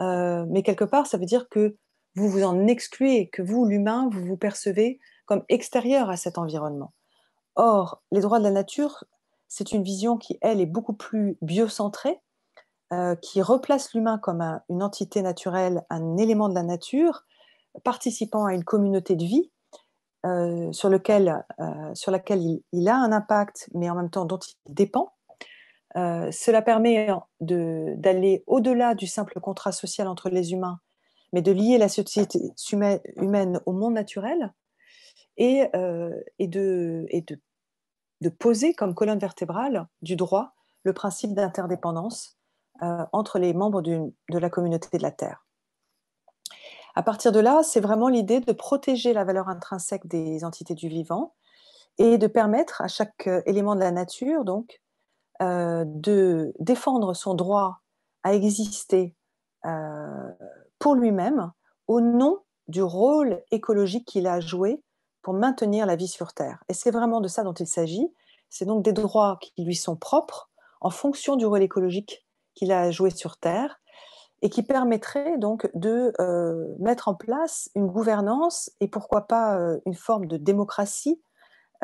Speaker 3: euh, mais quelque part, ça veut dire que vous vous en excluez, que vous, l'humain, vous vous percevez comme extérieur à cet environnement. Or, les droits de la nature, c'est une vision qui, elle, est beaucoup plus biocentrée, euh, qui replace l'humain comme une entité naturelle, un élément de la nature, participant à une communauté de vie euh, euh, sur, laquelle il, a un impact, mais en même temps dont il dépend. cela permet d'aller au-delà du simple contrat social entre les humains, mais de lier la société humaine au monde naturel et, de poser comme colonne vertébrale du droit le principe d'interdépendance euh, entre les membres de la communauté de la Terre. À partir de là, c'est vraiment l'idée de protéger la valeur intrinsèque des entités du vivant et de permettre à chaque euh, élément de la nature, euh, de défendre son droit à exister pour lui-même au nom du rôle écologique qu'il a joué pour maintenir la vie sur Terre. Et c'est vraiment de ça dont il s'agit. C'est donc des droits qui lui sont propres en fonction du rôle écologique qu'il a joué sur Terre et qui permettrait donc de euh, mettre en place une gouvernance et pourquoi pas euh, une forme de démocratie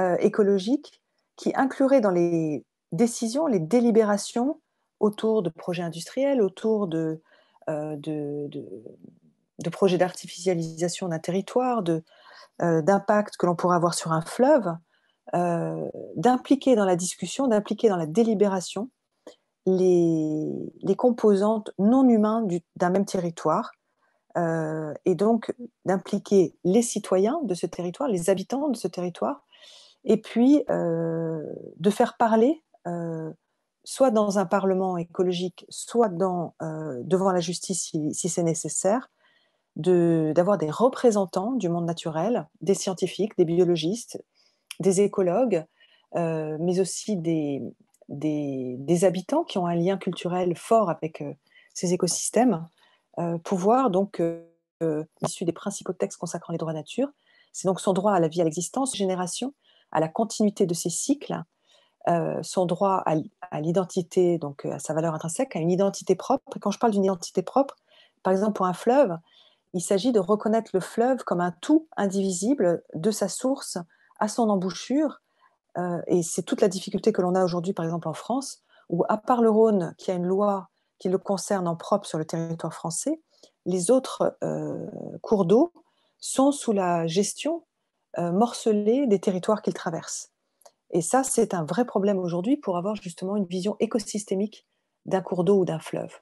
Speaker 3: euh, écologique qui inclurait dans les décisions, les délibérations autour de projets industriels, autour de, de, projets d'artificialisation d'un territoire, d'impact que l'on pourrait avoir sur un fleuve, d'impliquer dans la discussion, d'impliquer dans la délibération les, composantes non humaines d'un même territoire euh, et donc d'impliquer les citoyens de ce territoire, les habitants de ce territoire, et puis euh, de faire parler, euh, soit dans un parlement écologique, soit devant la justice si, c'est nécessaire, d'avoir des représentants du monde naturel, des scientifiques, des biologistes, des écologues, mais aussi des, des, habitants qui ont un lien culturel fort avec euh, ces écosystèmes, euh, pouvoir donc, euh, issu des principaux textes consacrant les droits de nature, c'est donc son droit à la vie, à l'existence, génération, à la continuité de ses cycles, son droit à, l'identité, donc à sa valeur intrinsèque, à une identité propre. Et quand je parle d'une identité propre, par exemple pour un fleuve, il s'agit de reconnaître le fleuve comme un tout indivisible de sa source à son embouchure euh, et c'est toute la difficulté que l'on a aujourd'hui, par exemple en France, où à part le Rhône, qui a une loi qui le concerne en propre sur le territoire français, les autres euh, cours d'eau sont sous la gestion euh, morcelée des territoires qu'ils traversent. Et ça, c'est un vrai problème aujourd'hui pour avoir justement une vision écosystémique d'un cours d'eau ou d'un fleuve.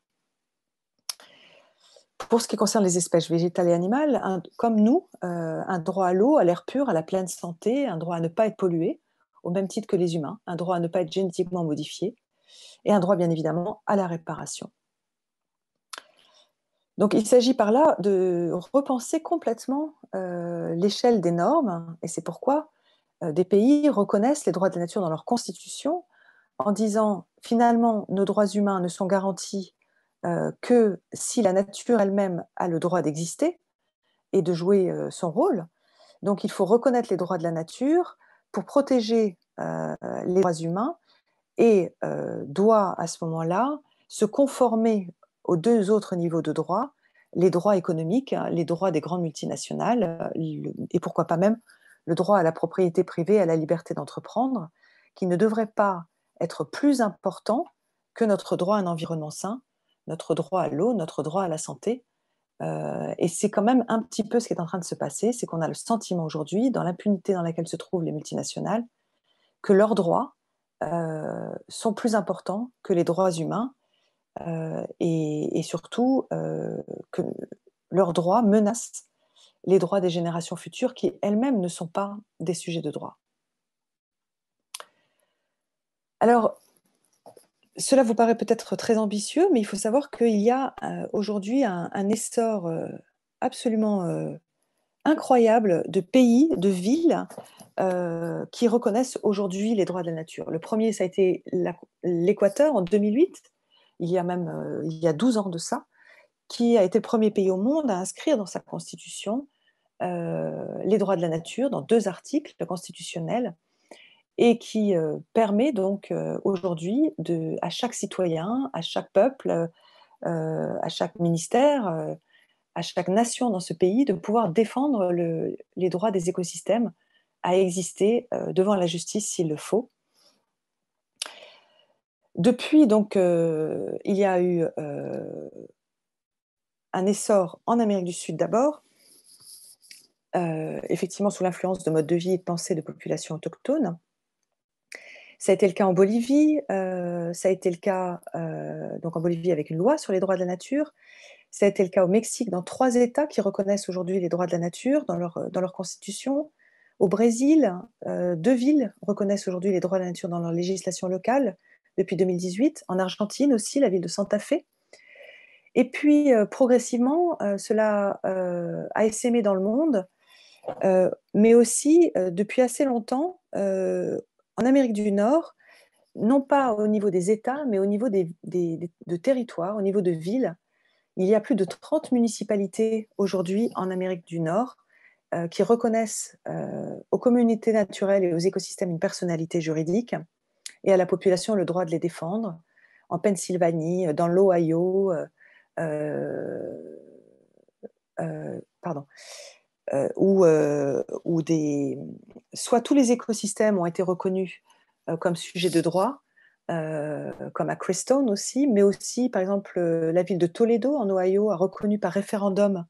Speaker 3: Pour ce qui concerne les espèces végétales et animales, comme nous, un droit à l'eau, à l'air pur, à la pleine santé, un droit à ne pas être pollué, au même titre que les humains, un droit à ne pas être génétiquement modifié et un droit bien évidemment à la réparation. Donc il s'agit par là de repenser complètement euh, l'échelle des normes et c'est pourquoi euh, des pays reconnaissent les droits de la nature dans leur constitution en disant finalement nos droits humains ne sont garantis euh, que si la nature elle-même a le droit d'exister et de jouer son rôle. Donc il faut reconnaître les droits de la nature pour protéger euh, les droits humains et euh, doit à ce moment-là se conformer aux deux autres niveaux de droit, les droits économiques, hein, les droits des grandes multinationales euh, et pourquoi pas même le droit à la propriété privée, à la liberté d'entreprendre, qui ne devrait pas être plus important que notre droit à un environnement sain, notre droit à l'eau, notre droit à la santé, euh, et c'est quand même un petit peu ce qui est en train de se passer, c'est qu'on a le sentiment aujourd'hui, dans l'impunité dans laquelle se trouvent les multinationales, que leurs droits euh, sont plus importants que les droits humains euh, et, et, surtout que leurs droits menacent les droits des générations futures qui elles-mêmes ne sont pas des sujets de droit. Alors, cela vous paraît peut-être très ambitieux, mais il faut savoir qu'il y a euh, aujourd'hui un, essor euh, absolument euh, incroyable de pays, de villes qui reconnaissent aujourd'hui les droits de la nature. Le premier, ça a été l'Équateur en 2008, il y a même il y a 12 ans de ça, qui a été le premier pays au monde à inscrire dans sa constitution les droits de la nature dans deux articles constitutionnels et qui euh, permet donc euh, aujourd'hui à chaque citoyen, à chaque peuple, euh, à chaque ministère, à chaque nation dans ce pays de pouvoir défendre les droits des écosystèmes à exister devant la justice s'il le faut. Depuis, donc, il y a eu un essor en Amérique du Sud d'abord, effectivement sous l'influence de modes de vie et de pensée de populations autochtones. Ça a été le cas en Bolivie, euh, ça a été le cas euh, donc en Bolivie avec une loi sur les droits de la nature, ça a été le cas au Mexique dans trois États qui reconnaissent aujourd'hui les droits de la nature dans leur, dans leur constitution. Au Brésil, euh, deux villes reconnaissent aujourd'hui les droits de la nature dans leur législation locale depuis 2018. En Argentine aussi, la ville de Santa Fe. Et puis, progressivement, cela a essaimé dans le monde, mais aussi, depuis assez longtemps, en Amérique du Nord, non pas au niveau des États, mais au niveau des, de territoires, au niveau de villes. Il y a plus de 30 municipalités aujourd'hui en Amérique du Nord euh, qui reconnaissent euh, aux communautés naturelles et aux écosystèmes une personnalité juridique et à la population le droit de les défendre. En Pennsylvanie, euh, dans l'Ohio, pardon, euh, où, euh, soit tous les écosystèmes ont été reconnus euh, comme sujet de droit, comme à Crestone aussi, mais aussi, par exemple, la ville de Toledo, en Ohio, a reconnu par référendum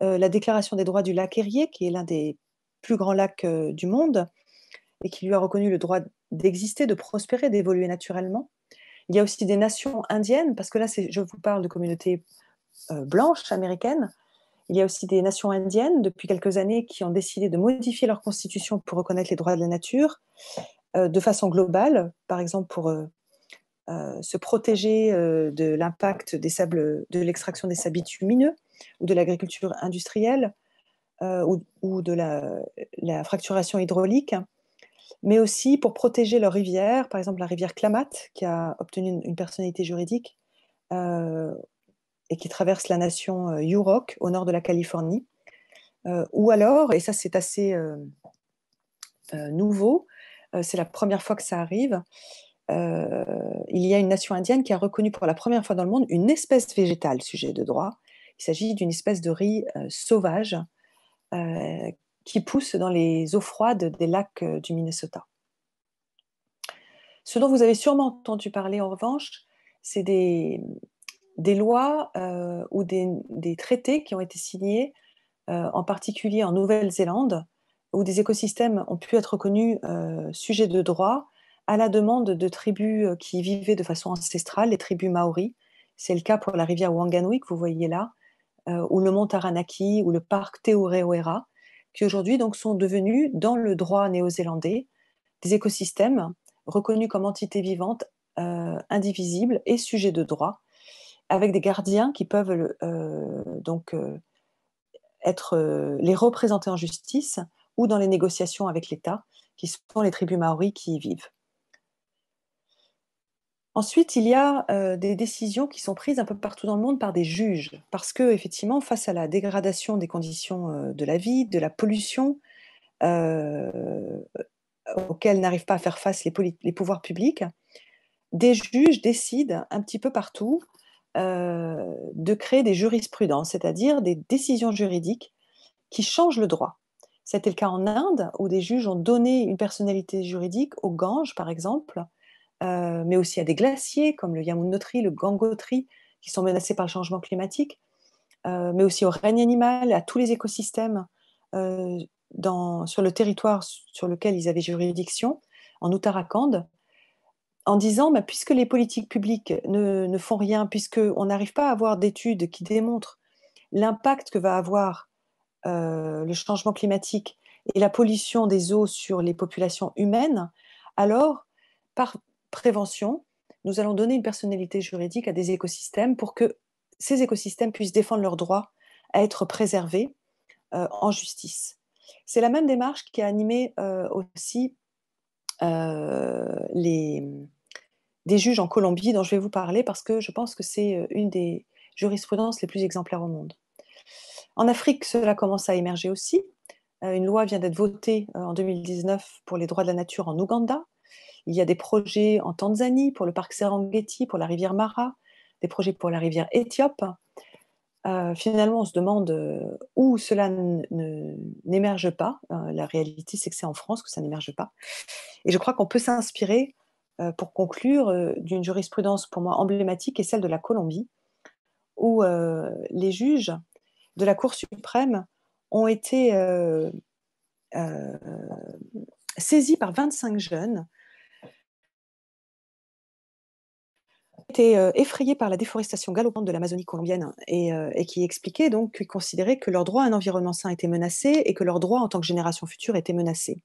Speaker 3: la déclaration des droits du lac Erie, qui est l'un des plus grands lacs du monde, et qui lui a reconnu le droit d'exister, de prospérer, d'évoluer naturellement. Il y a aussi des nations indiennes, parce que là, je vous parle de communautés blanches américaines, il y a aussi des nations indiennes, depuis quelques années, qui ont décidé de modifier leur constitution pour reconnaître les droits de la nature euh, de façon globale, par exemple pour euh, euh, se protéger de l'impact des sables, de l'extraction des sables bitumineux ou de l'agriculture industrielle ou, de la, fracturation hydraulique, mais aussi pour protéger leurs rivières, par exemple la rivière Klamath, qui a obtenu une personnalité juridique et qui traverse la nation euh, Yurok au nord de la Californie. Euh, ou alors, et ça c'est assez euh, nouveau, c'est la première fois que ça arrive, il y a une nation indienne qui a reconnu pour la première fois dans le monde une espèce végétale, sujet de droit. Il s'agit d'une espèce de riz sauvage qui pousse dans les eaux froides des lacs du Minnesota. Ce dont vous avez sûrement entendu parler en revanche, c'est des, des lois euh, ou des, traités qui ont été signés, euh, en particulier en Nouvelle-Zélande, où des écosystèmes ont pu être reconnus euh, sujets de droit à la demande de tribus qui vivaient de façon ancestrale, les tribus maoris. C'est le cas pour la rivière Wanganui que vous voyez là, ou le mont Taranaki, ou le parc Teoreoera, qui aujourd'hui donc sont devenus, dans le droit néo-zélandais, des écosystèmes reconnus comme entités vivantes indivisibles et sujets de droit, avec des gardiens qui peuvent euh, donc euh, être euh, les représenter en justice ou dans les négociations avec l'État, qui sont les tribus maoris qui y vivent. Ensuite, il y a des décisions qui sont prises un peu partout dans le monde par des juges, parce que effectivement, face à la dégradation des conditions de la vie, de la pollution auxquelles n'arrivent pas à faire face les pouvoirs publics, des juges décident un petit peu partout euh, de créer des jurisprudences, c'est-à-dire des décisions juridiques qui changent le droit. C'était le cas en Inde, où des juges ont donné une personnalité juridique au Gange, par exemple, euh, mais aussi à des glaciers comme le Yamunotri, le Gangotri, qui sont menacés par le changement climatique, euh, mais aussi au règne animal, à tous les écosystèmes sur le territoire sur lequel ils avaient juridiction, en Uttarakhand en disant, bah, puisque les politiques publiques ne, font rien, puisqu'on n'arrive pas à avoir d'études qui démontrent l'impact que va avoir euh, le changement climatique et la pollution des eaux sur les populations humaines, alors, par prévention, nous allons donner une personnalité juridique à des écosystèmes pour que ces écosystèmes puissent défendre leurs droits à être préservés euh, en justice. C'est la même démarche qui a animé euh, aussi euh, des juges en Colombie dont je vais vous parler parce que je pense que c'est euh, une des jurisprudences les plus exemplaires au monde. En Afrique, cela commence à émerger aussi. Euh, une loi vient d'être votée en 2019 pour les droits de la nature en Ouganda. Il y a des projets en Tanzanie pour le parc Serengeti, pour la rivière Mara, des projets pour la rivière Éthiope, euh, finalement, on se demande euh, où cela n'émerge pas. Euh, la réalité, c'est que c'est en France que ça n'émerge pas. Et je crois qu'on peut s'inspirer, pour conclure, d'une jurisprudence pour moi emblématique, qui est celle de la Colombie, où les juges de la Cour suprême ont été saisis par 25 jeunes était euh, effrayés par la déforestation galopante de l'Amazonie colombienne hein, euh, et, qui expliquait donc qu'ils considéraient que leur droit à un environnement sain était menacé et que leur droit en tant que génération future était menacé.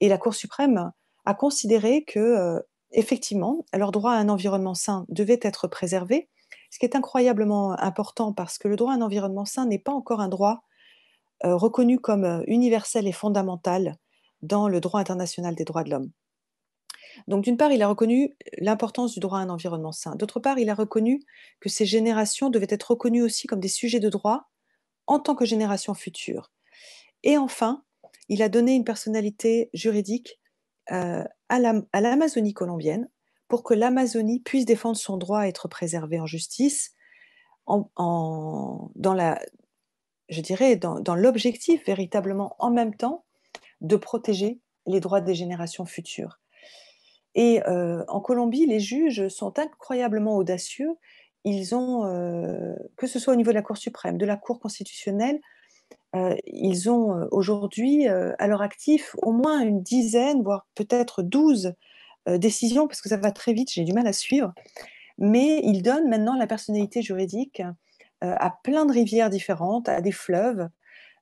Speaker 3: Et la Cour suprême a considéré que, euh, effectivement, leur droit à un environnement sain devait être préservé, ce qui est incroyablement important parce que le droit à un environnement sain n'est pas encore un droit reconnu comme universel et fondamental dans le droit international des droits de l'homme. Donc d'une part, il a reconnu l'importance du droit à un environnement sain. D'autre part, il a reconnu que ces générations devaient être reconnues aussi comme des sujets de droit en tant que générations futures. Et enfin, il a donné une personnalité juridique euh, à l'Amazonie colombienne pour que l'Amazonie puisse défendre son droit à être préservée en justice, dans l'objectif véritablement en même temps de protéger les droits des générations futures. Et en Colombie, les juges sont incroyablement audacieux. Ils ont, que ce soit au niveau de la Cour suprême, de la Cour constitutionnelle, ils ont aujourd'hui à leur actif au moins une dizaine, voire peut-être douze décisions, parce que ça va très vite, j'ai du mal à suivre. Mais ils donnent maintenant la personnalité juridique à plein de rivières différentes, à des fleuves,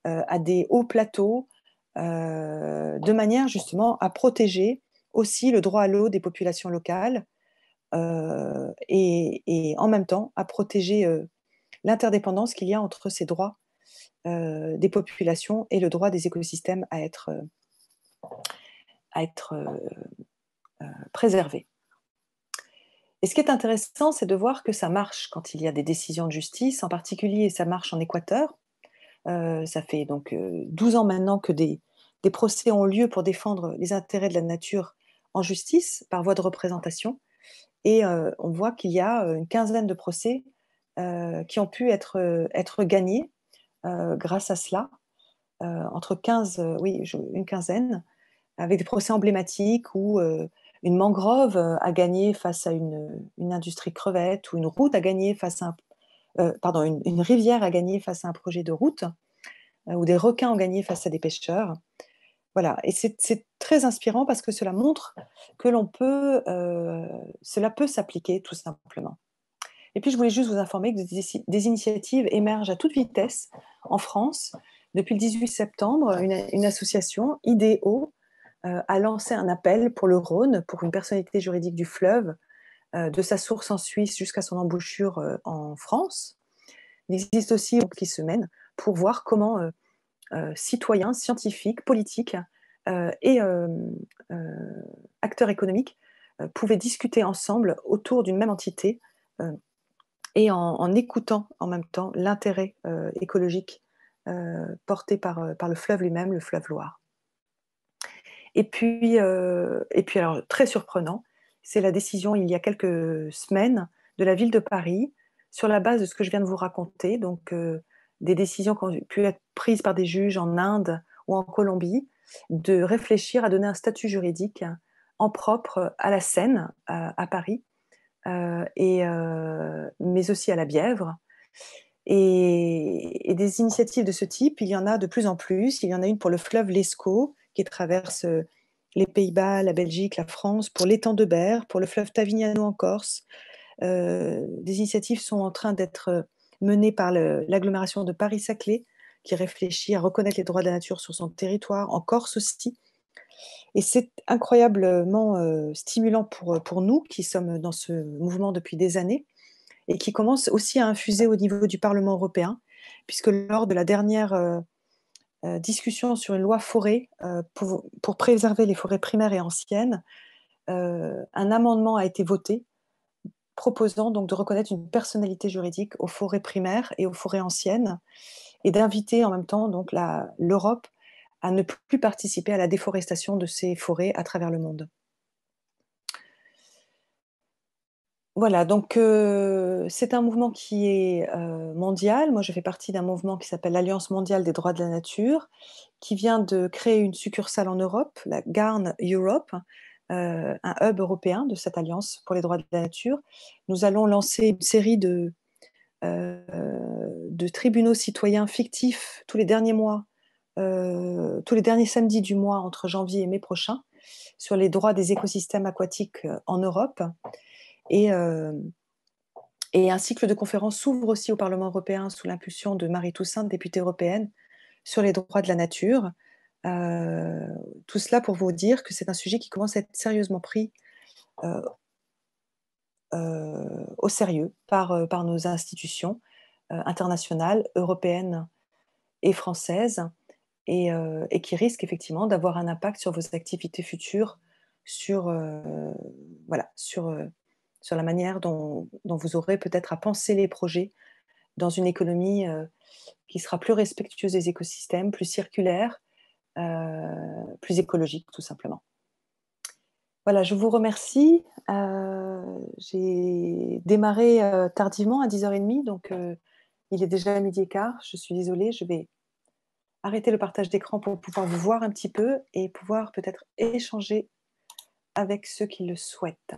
Speaker 3: à des hauts plateaux, de manière justement à protéger aussi le droit à l'eau des populations locales euh, et, en même temps à protéger euh, l'interdépendance qu'il y a entre ces droits euh, des populations et le droit des écosystèmes à être, à être préservés. Et ce qui est intéressant, c'est de voir que ça marche quand il y a des décisions de justice, en particulier ça marche en Équateur. ça fait donc 12 ans maintenant que des, des procès ont lieu pour défendre les intérêts de la nature en justice par voie de représentation. Et euh, on voit qu'il y a euh, une quinzaine de procès euh, qui ont pu être, gagnés grâce à cela, entre 15, oui, une quinzaine, avec des procès emblématiques où une mangrove a gagné face à une, industrie crevette, ou une route a gagné face à pardon, une, une, rivière a gagné face à un projet de route, ou des requins ont gagné face à des pêcheurs. Voilà, et c'est très inspirant parce que cela montre que l'on peut, euh, cela peut s'appliquer tout simplement. Et puis, je voulais juste vous informer que des, initiatives émergent à toute vitesse en France. Depuis le 18 septembre, une, association, IDEO, euh, a lancé un appel pour le Rhône, pour une personnalité juridique du fleuve, euh, de sa source en Suisse jusqu'à son embouchure en France. Il existe aussi qui se mène pour voir comment euh, citoyens, scientifiques, politiques euh, et euh, acteurs économiques pouvaient discuter ensemble autour d'une même entité et en, écoutant en même temps l'intérêt écologique porté par, par le fleuve lui-même, le fleuve Loire. Et puis, et puis alors, très surprenant, c'est la décision il y a quelques semaines de la ville de Paris, sur la base de ce que je viens de vous raconter, donc des décisions qui ont pu être prises par des juges en Inde ou en Colombie, de réfléchir à donner un statut juridique en propre à la Seine, euh, à, Paris, euh, euh, mais aussi à la Bièvre. Et, des initiatives de ce type, il y en a de plus en plus. Il y en a une pour le fleuve Lescaut, qui traverse les Pays-Bas, la Belgique, la France, pour l'étang de Berre, pour le fleuve Tavignano en Corse. des initiatives sont en train d'être menée par l'agglomération de Paris-Saclay, qui réfléchit à reconnaître les droits de la nature sur son territoire, en Corse aussi. Et c'est incroyablement euh, stimulant pour, euh, pour nous qui sommes dans ce mouvement depuis des années et qui commence aussi à infuser au niveau du Parlement européen, puisque lors de la dernière euh, discussion sur une loi forêt pour, préserver les forêts primaires et anciennes, un amendement a été voté proposant donc de reconnaître une personnalité juridique aux forêts primaires et aux forêts anciennes et d'inviter en même temps donc l'Europe à ne plus participer à la déforestation de ces forêts à travers le monde. Voilà, donc euh, c'est un mouvement qui est euh, mondial. Moi, je fais partie d'un mouvement qui s'appelle l'Alliance mondiale des droits de la nature, qui vient de créer une succursale en Europe, la Garn Europe, euh, un hub européen de cette alliance pour les droits de la nature. Nous allons lancer une série de, euh, tribunaux citoyens fictifs tous les derniers mois, euh, tous les derniers samedis du mois entre janvier et mai prochain, sur les droits des écosystèmes aquatiques en Europe. et un cycle de conférences s'ouvre aussi au Parlement européen sous l'impulsion de Marie Toussaint, députée européenne, sur les droits de la nature tout cela pour vous dire que c'est un sujet qui commence à être sérieusement pris au sérieux par, nos institutions internationales, européennes et françaises, et, qui risque effectivement d'avoir un impact sur vos activités futures, sur, voilà, sur, sur la manière dont vous aurez peut-être à penser les projets dans une économie qui sera plus respectueuse des écosystèmes, plus circulaire, euh, plus écologique tout simplement. Voilà, je vous remercie. Euh, j'ai démarré euh, tardivement à 10h30, donc il est déjà midi et quart. Je suis désolée, je vais arrêter le partage d'écran pour pouvoir vous voir un petit peu et pouvoir peut-être échanger avec ceux qui le souhaitent.